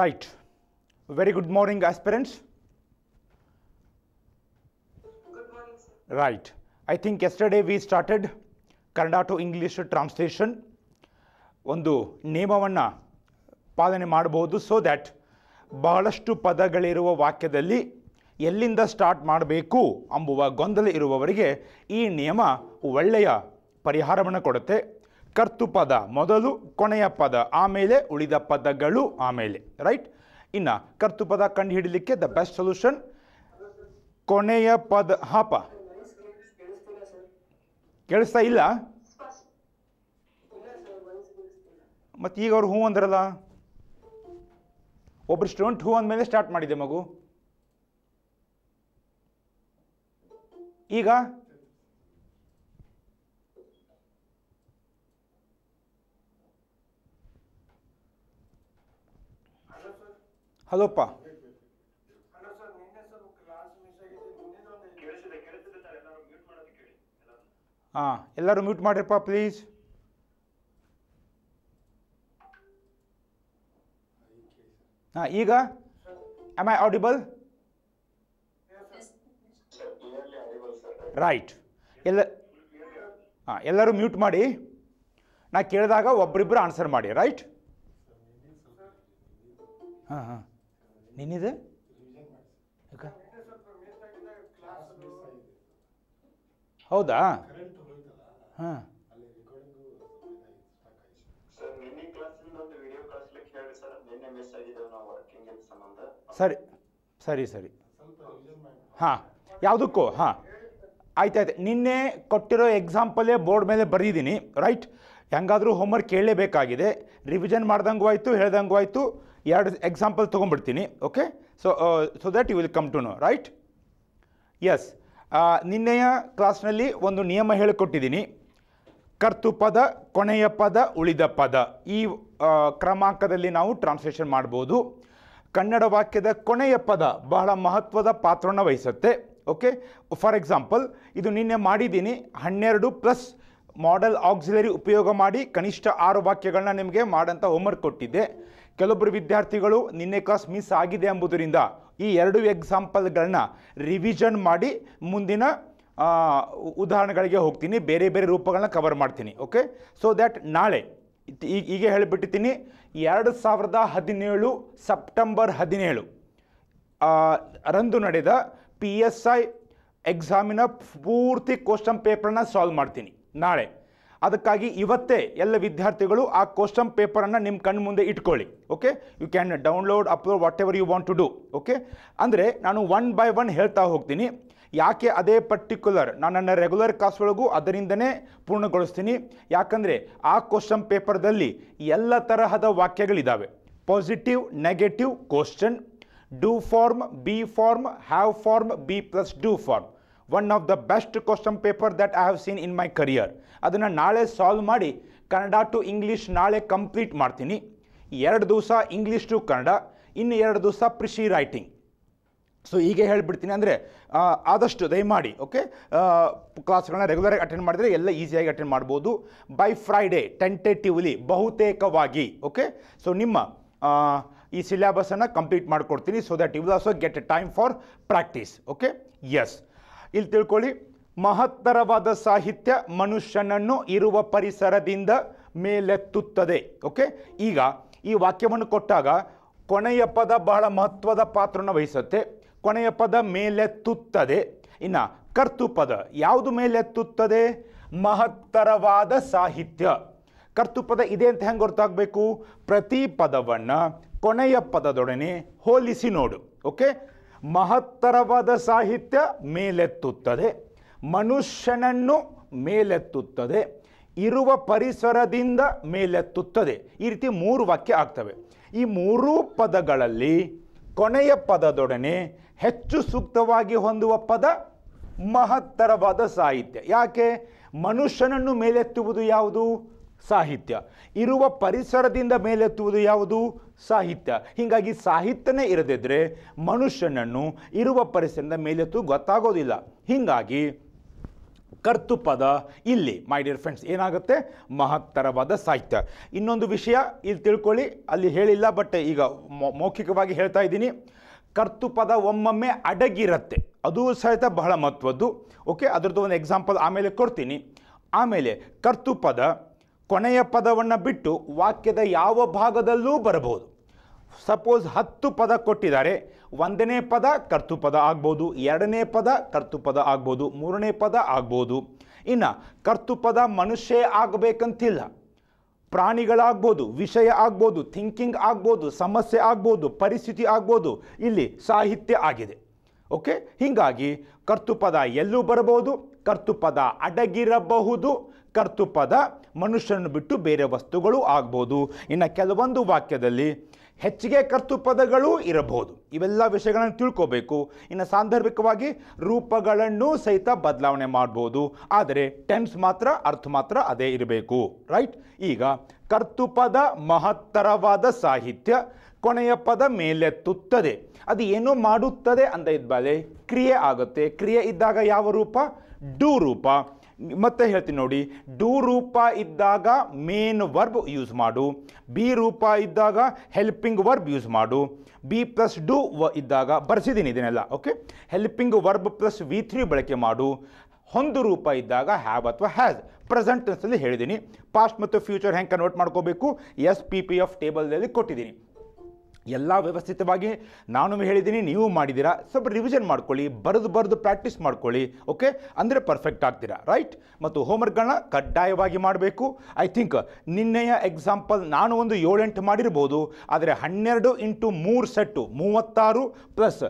Right very good morning aspirants. Good morning, sir. Right. I think yesterday we Kannada to English translation ಒಂದು ನಿಯಮವನ್ನು ಪಾಲನೆ ಮಾಡಬಹುದು so that ಬಹಳಷ್ಟು ಪದಗಳಿರುವ ವಾಕ್ಯದಲ್ಲಿ ಎಲ್ಲಿಂದ ಸ್ಟಾರ್ಟ್ ಮಾಡಬೇಕು ಅಂಬುವ ಗೊಂದಲ ಇರುವವರಿಗೆ ಈ ನಿಯಮ ಒಳ್ಳೆಯ ಪರಿಹಾರವನ್ನು ಕೊಡುತ್ತೆ ಪದ ಮೊದಲು ಕೊನೆಯ ಪದ ಆಮೇಲೆ ಉಳಿದ ಪದಗಳು ಆಮೇಲೆ ರೈಟ್ ಇನ್ನು ಕರ್ತುಪದ ಕಂಡುಹಿಡಲಿಕ್ಕೆ ದ ಬೆಸ್ಟ್ ಸೊಲ್ಯೂಷನ್ ಕೊನೆಯ ಪದ ಹಾಪ ಕೇಳಿಸ್ತಾ ಇಲ್ಲ ಮತ್ತು ಈಗ ಅವ್ರು ಹೂ ಅಂದ್ರಲ್ಲ ಒಬ್ರು ಸ್ಟೂಡೆಂಟ್ ಹೂ ಮೇಲೆ ಸ್ಟಾರ್ಟ್ ಮಾಡಿದೆ ಮಗು ಈಗ ಹಲೋಪ್ಪ ಹಾಂ ಎಲ್ಲರೂ ಮ್ಯೂಟ್ ಮಾಡಿರಪ್ಪ ಪ್ಲೀಸ್ ಹಾಂ ಈಗ ಆಮ್ ಐ ಆಡಿಬಲ್ ರೈಟ್ ಎಲ್ಲ ಹಾಂ ಎಲ್ಲರೂ ಮ್ಯೂಟ್ ಮಾಡಿ ನಾ ಕೇಳಿದಾಗ ಒಬ್ಬರಿಬ್ಬರು ಆನ್ಸರ್ ಮಾಡಿ ರೈಟ್ ಹಾಂ ಹಾಂ ನಿನ್ನಿದೆ ಹೌದಾ ಹಾಂ ಸರಿ ಸರಿ ಸರಿ ಹಾಂ ಯಾವುದಕ್ಕೂ ಹಾಂ ಆಯ್ತಾಯ್ತು ನಿನ್ನೆ ಕೊಟ್ಟಿರೋ ಎಕ್ಸಾಂಪಲೇ ಬೋರ್ಡ್ ಮೇಲೆ ಬರೆದಿದ್ದೀನಿ ರೈಟ್ ಹೆಂಗಾದರೂ ಹೋಮ್ವರ್ಕ್ ಕೇಳಲೇಬೇಕಾಗಿದೆ ರಿವಿಷನ್ ಮಾಡ್ದಂಗೂ ಆಯಿತು ಹೇಳ್ದಂಗೂ ಆಯಿತು ಎರಡು ಎಕ್ಸಾಂಪಲ್ ತೊಗೊಂಡ್ಬಿಡ್ತೀನಿ okay so so that you will come to know right yes ನಿನ್ನೆಯ ಕ್ಲಾಸ್ನಲ್ಲಿ ಒಂದು ನಿಯಮ ಹೇಳಿಕೊಟ್ಟಿದ್ದೀನಿ ಪದ ಕೊನೆಯ ಪದ ಉಳಿದ ಪದ ಈ ಕ್ರಮಾಂಕದಲ್ಲಿ ನಾವು ಟ್ರಾನ್ಸ್ಲೇಷನ್ ಮಾಡ್ಬೋದು ಕನ್ನಡ ವಾಕ್ಯದ ಕೊನೆಯ ಪದ ಬಹಳ ಮಹತ್ವದ ಪಾತ್ರವನ್ನು ವಹಿಸುತ್ತೆ ಓಕೆ ಫಾರ್ ಎಕ್ಸಾಂಪಲ್ ಇದು ನಿನ್ನೆ ಮಾಡಿದ್ದೀನಿ ಹನ್ನೆರಡು ಪ್ಲಸ್ ಮಾಡೆಲ್ ಆಕ್ಸಿಲರಿ ಉಪಯೋಗ ಮಾಡಿ ಕನಿಷ್ಠ ಆರು ವಾಕ್ಯಗಳನ್ನ ನಿಮಗೆ ಮಾಡೋಂಥ ಹೋಮ್ವರ್ಕ್ ಕೊಟ್ಟಿದ್ದೆ ಕೆಲವೊಬ್ಬರು ವಿದ್ಯಾರ್ಥಿಗಳು ನಿನ್ನೆ ಕ್ಲಾಸ್ ಮಿಸ್ ಆಗಿದೆ ಎಂಬುದರಿಂದ ಈ ಎರಡು ಎಕ್ಸಾಂಪಲ್ಗಳನ್ನ ರಿವಿಷನ್ ಮಾಡಿ ಮುಂದಿನ ಉದಾಹರಣೆಗಳಿಗೆ ಹೋಗ್ತೀನಿ ಬೇರೆ ಬೇರೆ ರೂಪಗಳನ್ನ ಕವರ್ ಮಾಡ್ತೀನಿ ಓಕೆ ಸೊ ದ್ಯಾಟ್ ನಾಳೆ ಈಗ ಹೇಳಿಬಿಟ್ಟಿದ್ದೀನಿ ಎರಡು ಸಾವಿರದ ಹದಿನೇಳು ಸೆಪ್ಟೆಂಬರ್ ಹದಿನೇಳು ರಂದು ನಡೆದ ಪಿ ಎಸ್ ಐ ಎಕ್ಸಾಮಿನ ಪೂರ್ತಿ ಕ್ವಶನ್ ಪೇಪರ್ನ ಸಾಲ್ವ್ ಮಾಡ್ತೀನಿ ನಾಳೆ ಅದಕ್ಕಾಗಿ ಇವತ್ತೇ ಎಲ್ಲ ವಿದ್ಯಾರ್ಥಿಗಳು ಆ ಪೇಪರ್ ಪೇಪರನ್ನು ನಿಮ್ಮ ಕಣ್ಣು ಮುಂದೆ ಇಟ್ಕೊಳ್ಳಿ okay you can download upload whatever you want to do okay ಅಂದರೆ ನಾನು ಒನ್ ಬೈ ಒನ್ ಹೇಳ್ತಾ ಹೋಗ್ತೀನಿ ಯಾಕೆ ಅದೇ ಪರ್ಟಿಕ್ಯುಲರ್ ನಾನು ನನ್ನ ರೆಗ್ಯುಲರ್ ಒಳಗೂ ಅದರಿಂದನೇ ಪೂರ್ಣಗೊಳಿಸ್ತೀನಿ ಯಾಕಂದರೆ ಆ ಕ್ವಶನ್ ಪೇಪರ್ದಲ್ಲಿ ಎಲ್ಲ ತರಹದ ವಾಕ್ಯಗಳಿದ್ದಾವೆ positive negative question do form be form have form be plus do form one of the best question paper that I have seen in my career ಅದನ್ನು ನಾಳೆ ಸಾಲ್ವ್ ಮಾಡಿ ಕನ್ನಡ ಟು ಇಂಗ್ಲೀಷ್ ನಾಳೆ ಕಂಪ್ಲೀಟ್ ಮಾಡ್ತೀನಿ ಎರಡು ದಿವಸ ಇಂಗ್ಲೀಷ್ ಟು ಕನ್ನಡ ಇನ್ನು ಎರಡು ದಿವಸ ಪ್ರಿಶಿ ರೈಟಿಂಗ್ ಸೊ ಹೀಗೆ ಹೇಳಿಬಿಡ್ತೀನಿ ಅಂದರೆ ಆದಷ್ಟು ದಯಮಾಡಿ ಓಕೆ ಕ್ಲಾಸ್ಗಳನ್ನ ರೆಗ್ಯುಲರಾಗಿ ಅಟೆಂಡ್ ಮಾಡಿದರೆ ಎಲ್ಲ ಈಸಿಯಾಗಿ ಅಟೆಂಡ್ ಮಾಡ್ಬೋದು ಬೈ ಫ್ರೈಡೇ ಟೆಂಟೇಟಿವ್ಲಿ ಬಹುತೇಕವಾಗಿ ಓಕೆ ಸೊ ನಿಮ್ಮ ಈ ಸಿಲೆಬಸನ್ನು ಕಂಪ್ಲೀಟ್ ಮಾಡಿಕೊಡ್ತೀನಿ so that you will also get a time for practice okay yes ಇಲ್ಲಿ ತಿಳ್ಕೊಳ್ಳಿ ಮಹತ್ತರವಾದ ಸಾಹಿತ್ಯ ಮನುಷ್ಯನನ್ನು ಇರುವ ಪರಿಸರದಿಂದ ಮೇಲೆತ್ತುತ್ತದೆ ಓಕೆ ಈಗ ಈ ವಾಕ್ಯವನ್ನು ಕೊಟ್ಟಾಗ ಕೊನೆಯ ಪದ ಬಹಳ ಮಹತ್ವದ ಪಾತ್ರವನ್ನು ವಹಿಸುತ್ತೆ ಕೊನೆಯ ಪದ ಮೇಲೆತ್ತುತ್ತದೆ ಇನ್ನು ಕರ್ತು ಯಾವುದು ಮೇಲೆತ್ತುತ್ತದೆ ಮಹತ್ತರವಾದ ಸಾಹಿತ್ಯ ಕರ್ತುಪದ ಇದೆ ಅಂತ ಹೆಂಗೆ ಗೊತ್ತಾಗಬೇಕು ಪ್ರತಿ ಪದವನ್ನು ಕೊನೆಯ ಪದದೊಡನೆ ಹೋಲಿಸಿ ನೋಡು ಓಕೆ ಮಹತ್ತರವಾದ ಸಾಹಿತ್ಯ ಮೇಲೆತ್ತುತ್ತದೆ ಮನುಷ್ಯನನ್ನು ಮೇಲೆತ್ತುತ್ತದೆ ಇರುವ ಪರಿಸರದಿಂದ ಮೇಲೆತ್ತುತ್ತದೆ ಈ ರೀತಿ ಮೂರು ವಾಕ್ಯ ಆಗ್ತವೆ ಈ ಮೂರೂ ಪದಗಳಲ್ಲಿ ಕೊನೆಯ ಪದದೊಡನೆ ಹೆಚ್ಚು ಸೂಕ್ತವಾಗಿ ಹೊಂದುವ ಪದ ಮಹತ್ತರವಾದ ಸಾಹಿತ್ಯ ಯಾಕೆ ಮನುಷ್ಯನನ್ನು ಮೇಲೆತ್ತುವುದು ಯಾವುದು ಸಾಹಿತ್ಯ ಇರುವ ಪರಿಸರದಿಂದ ಮೇಲೆತ್ತುವುದು ಯಾವುದು ಸಾಹಿತ್ಯ ಹೀಗಾಗಿ ಸಾಹಿತ್ಯನೇ ಇರದಿದ್ದರೆ ಮನುಷ್ಯನನ್ನು ಇರುವ ಪರಿಸರದಿಂದ ಮೇಲೆತ್ತು ಗೊತ್ತಾಗೋದಿಲ್ಲ ಹೀಗಾಗಿ ಕರ್ತುಪದ ಪದ ಇಲ್ಲಿ ಮೈ ಡಿಯರ್ ಫ್ರೆಂಡ್ಸ್ ಏನಾಗುತ್ತೆ ಮಹತ್ತರವಾದ ಸಾಹಿತ್ಯ ಇನ್ನೊಂದು ವಿಷಯ ಇಲ್ಲಿ ತಿಳ್ಕೊಳ್ಳಿ ಅಲ್ಲಿ ಹೇಳಿಲ್ಲ ಬಟ್ ಈಗ ಮೌಖಿಕವಾಗಿ ಹೇಳ್ತಾ ಇದ್ದೀನಿ ಕರ್ತುಪದ ಒಮ್ಮೊಮ್ಮೆ ಅಡಗಿರುತ್ತೆ ಅದು ಸಹಿತ ಬಹಳ ಮಹತ್ವದ್ದು ಓಕೆ ಅದರದ್ದು ಒಂದು ಎಕ್ಸಾಂಪಲ್ ಆಮೇಲೆ ಕೊಡ್ತೀನಿ ಆಮೇಲೆ ಕರ್ತುಪದ ಕೊನೆಯ ಪದವನ್ನು ಬಿಟ್ಟು ವಾಕ್ಯದ ಯಾವ ಭಾಗದಲ್ಲೂ ಬರಬಹುದು ಸಪೋಸ್ ಹತ್ತು ಪದ ಕೊಟ್ಟಿದ್ದಾರೆ ಒಂದನೇ ಪದ ಕರ್ತುಪದ ಆಗ್ಬೋದು ಎರಡನೇ ಪದ ಕರ್ತುಪದ ಆಗ್ಬೋದು ಮೂರನೇ ಪದ ಆಗ್ಬೋದು ಇನ್ನು ಕರ್ತುಪದ ಮನುಷ್ಯ ಆಗಬೇಕಂತಿಲ್ಲ ಪ್ರಾಣಿಗಳಾಗ್ಬೋದು ವಿಷಯ ಆಗ್ಬೋದು ಥಿಂಕಿಂಗ್ ಆಗ್ಬೋದು ಸಮಸ್ಯೆ ಆಗ್ಬೋದು ಪರಿಸ್ಥಿತಿ ಆಗ್ಬೋದು ಇಲ್ಲಿ ಸಾಹಿತ್ಯ ಆಗಿದೆ ಓಕೆ ಹೀಗಾಗಿ ಕರ್ತುಪದ ಎಲ್ಲೂ ಬರಬಹುದು ಕರ್ತುಪದ ಅಡಗಿರಬಹುದು ಕರ್ತುಪದ ಮನುಷ್ಯನನ್ನು ಬಿಟ್ಟು ಬೇರೆ ವಸ್ತುಗಳು ಆಗ್ಬೋದು ಇನ್ನು ಕೆಲವೊಂದು ವಾಕ್ಯದಲ್ಲಿ ಹೆಚ್ಚಿಗೆ ಕರ್ತು ಪದಗಳೂ ಇರಬಹುದು ಇವೆಲ್ಲ ವಿಷಯಗಳನ್ನು ತಿಳ್ಕೋಬೇಕು ಇನ್ನು ಸಾಂದರ್ಭಿಕವಾಗಿ ರೂಪಗಳನ್ನು ಸಹಿತ ಬದಲಾವಣೆ ಮಾಡ್ಬೋದು ಆದರೆ ಟೆನ್ಸ್ ಮಾತ್ರ ಅರ್ಥ ಮಾತ್ರ ಅದೇ ಇರಬೇಕು ರೈಟ್ ಈಗ ಕರ್ತುಪದ ಮಹತ್ತರವಾದ ಸಾಹಿತ್ಯ ಕೊನೆಯ ಪದ ಮೇಲೆತ್ತುತ್ತದೆ ಅದು ಏನು ಮಾಡುತ್ತದೆ ಅಂತ ಇದ್ಮೇಲೆ ಕ್ರಿಯೆ ಆಗುತ್ತೆ ಕ್ರಿಯೆ ಇದ್ದಾಗ ಯಾವ ರೂಪ ಡೂ ರೂಪ ಮತ್ತೆ ಹೇಳ್ತೀನಿ ನೋಡಿ ಡೂ ರೂಪ ಇದ್ದಾಗ ಮೇನ್ ವರ್ಬ್ ಯೂಸ್ ಮಾಡು ಬಿ ರೂಪ ಇದ್ದಾಗ ಹೆಲ್ಪಿಂಗ್ ವರ್ಬ್ ಯೂಸ್ ಮಾಡು ಬಿ ಪ್ಲಸ್ ಡು ವ ಇದ್ದಾಗ ಬರೆಸಿದ್ದೀನಿ ಇದನ್ನೆಲ್ಲ okay helping verb plus V three ಬಳಕೆ ಮಾಡು ಒಂದು ರೂಪ ಇದ್ದಾಗ ಹ್ಯಾವ್ ಅಥವಾ ಹ್ಯಾಸ್ ಪ್ರೆಸೆಂಟ್ ಅಲ್ಲಿ ಹೇಳಿದ್ದೀನಿ ಪಾಸ್ಟ್ ಮತ್ತು ಫ್ಯೂಚರ್ ಹೆಂಗೆ ಕನ್ವರ್ಟ್ ಮಾಡ್ಕೋಬೇಕು ಎಸ್ ಪಿ ಪಿ ಎಫ್ ಟೇಬಲ್ನಲ್ಲಿ ಕೊಟ್ಟಿದ್ದೀನಿ ಎಲ್ಲ ವ್ಯವಸ್ಥಿತವಾಗಿ ನಾನು ಹೇಳಿದ್ದೀನಿ ನೀವು ಮಾಡಿದ್ದೀರಾ ಸ್ವಲ್ಪ ರಿವಿಷನ್ ಮಾಡ್ಕೊಳ್ಳಿ ಬರೆದು ಬರೆದು ಪ್ರಾಕ್ಟೀಸ್ ಮಾಡ್ಕೊಳ್ಳಿ ಓಕೆ ಅಂದರೆ ಪರ್ಫೆಕ್ಟ್ ಆಗ್ತೀರಾ ರೈಟ್ ಮತ್ತು ಹೋಮ್ವರ್ಕ್ಗಳನ್ನ ಕಡ್ಡಾಯವಾಗಿ ಮಾಡಬೇಕು ಐ ಥಿಂಕ್ ನಿನ್ನೆಯ ಎಕ್ಸಾಂಪಲ್ ನಾನು ಒಂದು ಏಳೆಂಟು ಮಾಡಿರ್ಬೋದು ಆದರೆ ಹನ್ನೆರಡು ಇಂಟು ಮೂರು ಸೆಟ್ಟು ಮೂವತ್ತಾರು ಪ್ಲಸ್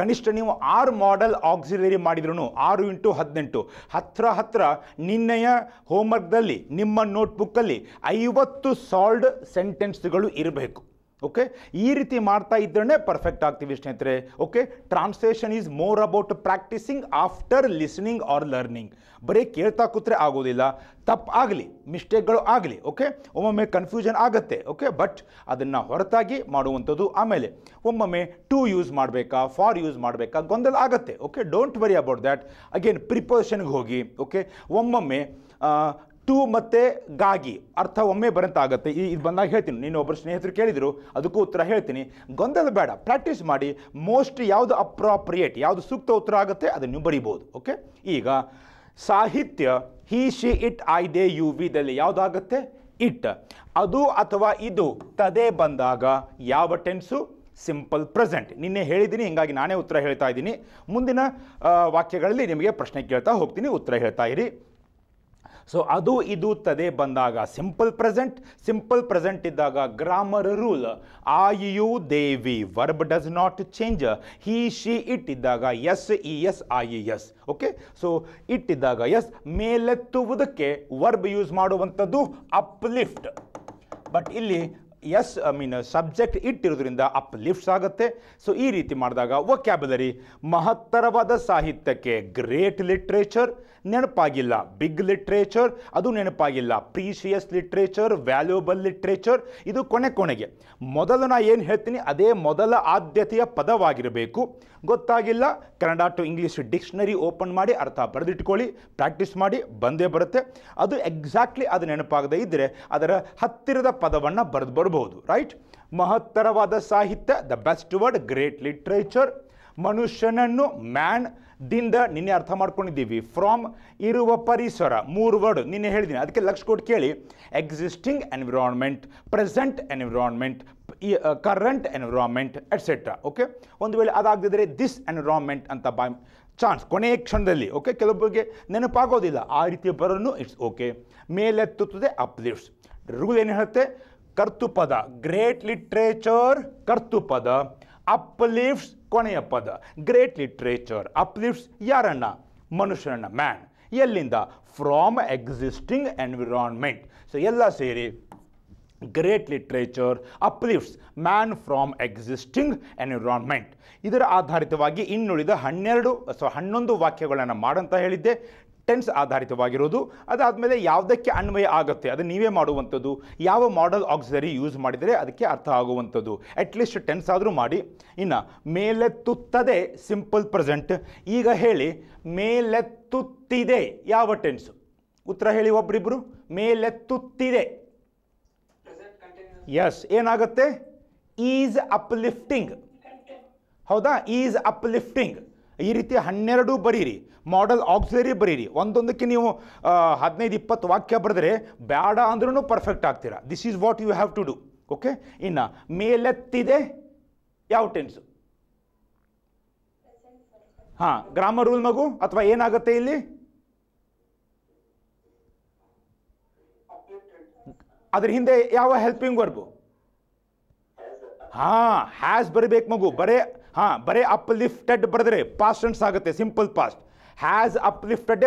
ಕನಿಷ್ಠ ನೀವು ಆರು ಮಾಡೆಲ್ ಆಕ್ಸಿಲರಿ ಮಾಡಿದ್ರು ಆರು ಇಂಟು ಹದಿನೆಂಟು ಹತ್ರ ಹತ್ತಿರ ನಿನ್ನೆಯ ಹೋಮ್ವರ್ಕ್ದಲ್ಲಿ ನಿಮ್ಮ ನೋಟ್ಬುಕ್ಕಲ್ಲಿ ಐವತ್ತು ಸಾಲ್ಡ್ ಸೆಂಟೆನ್ಸ್ಗಳು ಇರಬೇಕು ಓಕೆ ಈ ರೀತಿ ಮಾಡ್ತಾ ಇದ್ರೇ ಪರ್ಫೆಕ್ಟ್ ಆಗ್ತೀವಿ ಸ್ನೇಹಿತರೆ okay translation is more about practicing after listening or learning ಬರೀ ಕೇಳ್ತಾ ಕೂತ್ರೆ ಆಗೋದಿಲ್ಲ ತಪ್ಪಾಗಲಿ ಮಿಸ್ಟೇಕ್ಗಳು ಆಗಲಿ ಓಕೆ ಒಮ್ಮೊಮ್ಮೆ ಕನ್ಫ್ಯೂಷನ್ ಆಗುತ್ತೆ ಓಕೆ ಬಟ್ ಅದನ್ನು ಹೊರತಾಗಿ ಮಾಡುವಂಥದ್ದು ಆಮೇಲೆ ಒಮ್ಮೊಮ್ಮೆ ಟು ಯೂಸ್ ಮಾಡಬೇಕಾ ಫಾರ್ ಯೂಸ್ ಮಾಡಬೇಕಾ ಗೊಂದಲ ಆಗುತ್ತೆ okay don't worry about that again ಪ್ರಿಪೋಸಿಷನ್ಗೆ ಹೋಗಿ ಓಕೆ ಒಮ್ಮೊಮ್ಮೆ ಟು ಮತ್ತು ಗಾಗಿ ಅರ್ಥ ಒಮ್ಮೆ ಆಗುತ್ತೆ ಈ ಇದು ಬಂದಾಗ ಹೇಳ್ತೀನಿ ನೀನು ಒಬ್ಬರು ಸ್ನೇಹಿತರು ಕೇಳಿದರು ಅದಕ್ಕೂ ಉತ್ತರ ಹೇಳ್ತೀನಿ ಗೊಂದಲ ಬೇಡ ಪ್ರಾಕ್ಟೀಸ್ ಮಾಡಿ ಮೋಸ್ಟ್ ಯಾವುದು ಅಪ್ರಾಪ್ರಿಯೇಟ್ ಯಾವುದು ಸೂಕ್ತ ಉತ್ತರ ಆಗುತ್ತೆ ಅದನ್ನು ಬರಿಬೋದು ಓಕೆ ಈಗ ಸಾಹಿತ್ಯ he she it I they you ವಿದಲ್ಲಿ ಯಾವುದಾಗತ್ತೆ ಇಟ್ ಅದು ಅಥವಾ ಇದು ತದೇ ಬಂದಾಗ ಯಾವ ಟೆನ್ಸು ಸಿಂಪಲ್ ಪ್ರೆಸೆಂಟ್ ನಿನ್ನೆ ಹೇಳಿದ್ದೀನಿ ಹೀಗಾಗಿ ನಾನೇ ಉತ್ತರ ಹೇಳ್ತಾ ಇದ್ದೀನಿ ಮುಂದಿನ ವಾಕ್ಯಗಳಲ್ಲಿ ನಿಮಗೆ ಪ್ರಶ್ನೆ ಕೇಳ್ತಾ ಹೋಗ್ತೀನಿ ಉತ್ತರ ಹೇಳ್ತಾ ಇರಿ ಸೊ ಅದು ಇದು ತದೆ ಬಂದಾಗ ಸಿಂಪಲ್ ಪ್ರೆಸೆಂಟ್ ಸಿಂಪಲ್ ಪ್ರೆಸೆಂಟ್ ಇದ್ದಾಗ ಗ್ರಾಮರ್ ರೂಲ್ ಆ you they we verb does not change he she it ಇದ್ದಾಗ S E S I S okay so it ಇದ್ದಾಗ ಎಸ್ ಮೇಲೆತ್ತುವುದಕ್ಕೆ ವರ್ಬ್ ಯೂಸ್ ಮಾಡುವಂಥದ್ದು ಅಪ್ಲಿಫ್ಟ್ ಬಟ್ ಇಲ್ಲಿ ಎಸ್ ಐ ಮೀನ್ ಸಬ್ಜೆಕ್ಟ್ ಇಟ್ಟಿರೋದ್ರಿಂದ uplifts ಆಗುತ್ತೆ so ಈ ರೀತಿ ಮಾಡಿದಾಗ ಒಕ್ಯಾಬುಲರಿ ಮಹತ್ತರವಾದ ಸಾಹಿತ್ಯಕ್ಕೆ ಗ್ರೇಟ್ ಲಿಟ್ರೇಚರ್ ನೆನಪಾಗಿಲ್ಲ ಬಿಗ್ ಲಿಟ್ರೇಚರ್ ಅದು ನೆನಪಾಗಿಲ್ಲ ಪ್ರೀಶಿಯಸ್ ಲಿಟ್ರೇಚರ್ ವ್ಯಾಲ್ಯೂಬಲ್ ಲಿಟ್ರೇಚರ್ ಇದು ಕೊನೆ ಕೊನೆಗೆ ಮೊದಲು ನಾನು ಏನು ಹೇಳ್ತೀನಿ ಅದೇ ಮೊದಲ ಆದ್ಯತೆಯ ಪದವಾಗಿರಬೇಕು ಗೊತ್ತಾಗಿಲ್ಲ Kannada to English dictionary open ಮಾಡಿ ಅರ್ಥ ಬರೆದಿಟ್ಕೊಳ್ಳಿ ಪ್ರಾಕ್ಟೀಸ್ ಮಾಡಿ ಬಂದೇ ಬರುತ್ತೆ ಅದು ಎಕ್ಸಾಕ್ಟ್ಲಿ ಅದು ನೆನಪಾಗದೇ ಇದ್ದರೆ ಅದರ ಹತ್ತಿರದ ಪದವನ್ನು ಬರೆದು ಬರ್ಬೋದು ರೈಟ್ ಮಹತ್ತರವಾದ ಸಾಹಿತ್ಯ the best word great literature ಮನುಷ್ಯನನ್ನು ಮ್ಯಾನ್ ದಿಂದ ನಿನ್ನೆ ಅರ್ಥ ಮಾಡ್ಕೊಂಡಿದ್ದೀವಿ ಫ್ರಾಮ್ ಇರುವ ಪರಿಸರ ಮೂರು ವರ್ಡ್ ನಿನ್ನೆ ಹೇಳಿದ್ದೀನಿ ಅದಕ್ಕೆ ಲಕ್ಷ ಕೊಟ್ಟು ಕೇಳಿ existing environment present environment current environment etcetera okay ಒಂದು ವೇಳೆ ಅದಾಗದಿದ್ದರೆ ದಿಸ್ ಎನ್ವಿರಾನ್ಮೆಂಟ್ ಅಂತ ಬಾ ಚಾನ್ಸ್ ಕೊನೆಯ ಕ್ಷಣದಲ್ಲಿ ಓಕೆ ಕೆಲವೊಬ್ಬರಿಗೆ ನೆನಪಾಗೋದಿಲ್ಲ ಆ ರೀತಿ ಬರೋನು ಇಟ್ಸ್ ಓಕೆ ಮೇಲೆತ್ತುತ್ತದೆ ಅಪ್ಲಿಫ್ಟ್ಸ್ ರೂಲ್ ಏನು ಹೇಳುತ್ತೆ ಕರ್ತುಪದ ಗ್ರೇಟ್ ಲಿಟ್ರೇಚರ್ ಕರ್ತುಪದ ಅಪ್ಲಿಫ್ಟ್ಸ್ ಕೊನೆಯ ಪದ ಗ್ರೇಟ್ ಲಿಟ್ರೇಚರ್ ಅಪ್ಲಿಫ್ಟ್ಸ್ ಯಾರಣ್ಣ ಮನುಷ್ಯರನ್ನ ಮ್ಯಾನ್ ಎಲ್ಲಿಂದ ಫ್ರಾಮ್ ಎಕ್ಸಿಸ್ಟಿಂಗ್ ಎನ್ವಿರಾನ್ಮೆಂಟ್ ಸೊ ಎಲ್ಲ ಸೇರಿ great literature uplifts man from existing environment ಇದರ ಆಧಾರಿತವಾಗಿ ಇನ್ನುಳಿದ ಹನ್ನೆರಡು ಸೊ ಹನ್ನೊಂದು ವಾಕ್ಯಗಳನ್ನು ಮಾಡಂತ ಹೇಳಿದ್ದೆ ಟೆನ್ಸ್ ಆಧಾರಿತವಾಗಿರೋದು ಅದಾದಮೇಲೆ ಯಾವುದಕ್ಕೆ ಅನ್ವಯ ಆಗುತ್ತೆ ಅದು ನೀವೇ ಮಾಡುವಂಥದ್ದು ಯಾವ ಮಾಡಲ್ ಆಕ್ಸರಿ ಯೂಸ್ ಮಾಡಿದರೆ ಅದಕ್ಕೆ ಅರ್ಥ ಆಗುವಂಥದ್ದು ಅಟ್ಲೀಸ್ಟ್ ಟೆನ್ಸ್ ಆದರೂ ಮಾಡಿ ಇನ್ನು ಮೇಲೆತ್ತುತ್ತದೆ ಸಿಂಪಲ್ ಪ್ರೆಸೆಂಟ್ ಈಗ ಹೇಳಿ ಮೇಲೆತ್ತುತ್ತಿದೆ ಯಾವ ಟೆನ್ಸ್ ಉತ್ತರ ಹೇಳಿ ಒಬ್ರಿಬ್ರು ಮೇಲೆತ್ತುತ್ತಿದೆ ಎಸ್ ಏನಾಗುತ್ತೆ ಈಸ್ ಅಪ್ಲಿಫ್ಟಿಂಗ್ ಹೌದಾ ಈಸ್ ಅಪ್ಲಿಫ್ಟಿಂಗ್ ಈ ರೀತಿ ಹನ್ನೆರಡು ಬರೀರಿ ಮಾಡೆಲ್ ಆಕ್ಸಿಲರಿ ಬರೀರಿ ಒಂದೊಂದಕ್ಕೆ ನೀವು ಹದಿನೈದು ಇಪ್ಪತ್ತು ವಾಕ್ಯ ಬರೆದ್ರೆ ಬ್ಯಾಡ ಅಂದ್ರೂ ಪರ್ಫೆಕ್ಟ್ ಆಗ್ತೀರಾ this is what you have to do okay ಇನ್ನು ಮೇಲೆತ್ತಿದೆ ಯಾವ ಟೆನ್ಸು ಹಾಂ ಗ್ರಾಮರ್ ರೂಲ್ ಮಗು ಅಥವಾ ಏನಾಗುತ್ತೆ ಇಲ್ಲಿ ಅದ್ರ ಹಿಂದೆ ಯಾವ ಹೆಲ್ಪಿಂಗ್ ವರ್ಬು ಹಾಂ ಹ್ಯಾಸ್ ಬರೀಬೇಕು ಮಗು ಬರೇ ಹಾಂ ಬರೀ ಅಪ್ಲಿಫ್ಟೆಡ್ ಬರೆದ್ರೆ ಪಾಸ್ಟ್ ಟೆನ್ಸ್ ಆಗುತ್ತೆ ಸಿಂಪಲ್ ಪಾಸ್ಟ್ ಹ್ಯಾಸ್ ಅಪ್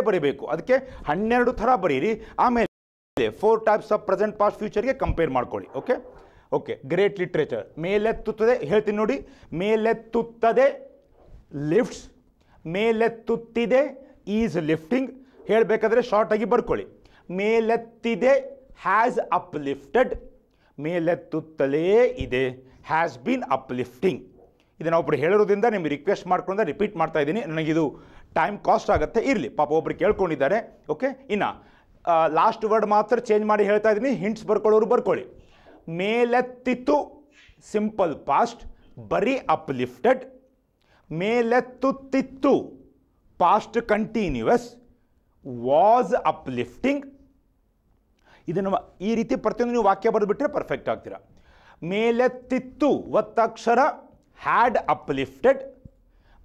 ಬರೀಬೇಕು ಅದಕ್ಕೆ ಹನ್ನೆರಡು ಥರ ಬರೀರಿ ಆಮೇಲೆ four types of present past ಫ್ಯೂಚರ್ಗೆ ಕಂಪೇರ್ ಮಾಡ್ಕೊಳ್ಳಿ ಓಕೆ ಓಕೆ ಗ್ರೇಟ್ ಲಿಟ್ರೇಚರ್ ಮೇಲೆತ್ತುತ್ತದೆ ಹೇಳ್ತೀನಿ ನೋಡಿ ಮೇಲೆತ್ತುತ್ತದೆ ಲಿಫ್ಟ್ಸ್ ಮೇಲೆತ್ತುತ್ತಿದೆ ಈಸ್ ಲಿಫ್ಟಿಂಗ್ ಹೇಳಬೇಕಾದ್ರೆ ಶಾರ್ಟಾಗಿ ಬರ್ಕೊಳ್ಳಿ ಮೇಲೆತ್ತಿದೆ ಹ್ಯಾಸ್ ಅಪ್ಲಿಫ್ಟೆಡ್ ಮೇಲೆತ್ತುತ್ತಲೇ ಇದೆ ಹ್ಯಾಸ್ ಬೀನ್ ಅಪ್ಲಿಫ್ಟಿಂಗ್ ಇದನ್ನು ಒಬ್ಬರು ಹೇಳಿರೋದ್ರಿಂದ ನಿಮಗೆ ರಿಕ್ವೆಸ್ಟ್ ಮಾಡ್ಕೊಂಡ್ರೆ ರಿಪೀಟ್ ಮಾಡ್ತಾ ಇದ್ದೀನಿ ನನಗಿದು ಟೈಮ್ ಕಾಸ್ಟ್ ಆಗುತ್ತೆ ಇರಲಿ ಪಾಪ ಒಬ್ಬರು ಕೇಳ್ಕೊಂಡಿದ್ದಾರೆ ಓಕೆ ಇನ್ನು ಲಾಸ್ಟ್ ವರ್ಡ್ ಮಾತ್ರ ಚೇಂಜ್ ಮಾಡಿ ಹೇಳ್ತಾ ಇದ್ದೀನಿ ಹಿಂಟ್ಸ್ ಬರ್ಕೊಳ್ಳೋರು ಬರ್ಕೊಳ್ಳಿ ಮೇಲೆತ್ತಿತ್ತು ಸಿಂಪಲ್ ಪಾಸ್ಟ್ ಬರೀ ಅಪ್ಲಿಫ್ಟೆಡ್ ಮೇಲೆತ್ತುತ್ತಿತ್ತು ಪಾಸ್ಟ್ ಕಂಟಿನ್ಯೂಯಸ್ ವಾಸ್ ಅಪ್ಲಿಫ್ಟಿಂಗ್ ಇದನ್ನು ಈ ರೀತಿ ಪ್ರತಿಯೊಂದು ನೀವು ವಾಕ್ಯ ಬರೆದುಬಿಟ್ರೆ ಪರ್ಫೆಕ್ಟ್ ಆಗ್ತೀರಾ ಮೇಲೆತ್ತಿತ್ತು ಒತ್ತಕ್ಷರ ಹ್ಯಾಡ್ ಅಪ್ಲಿಫ್ಟೆಡ್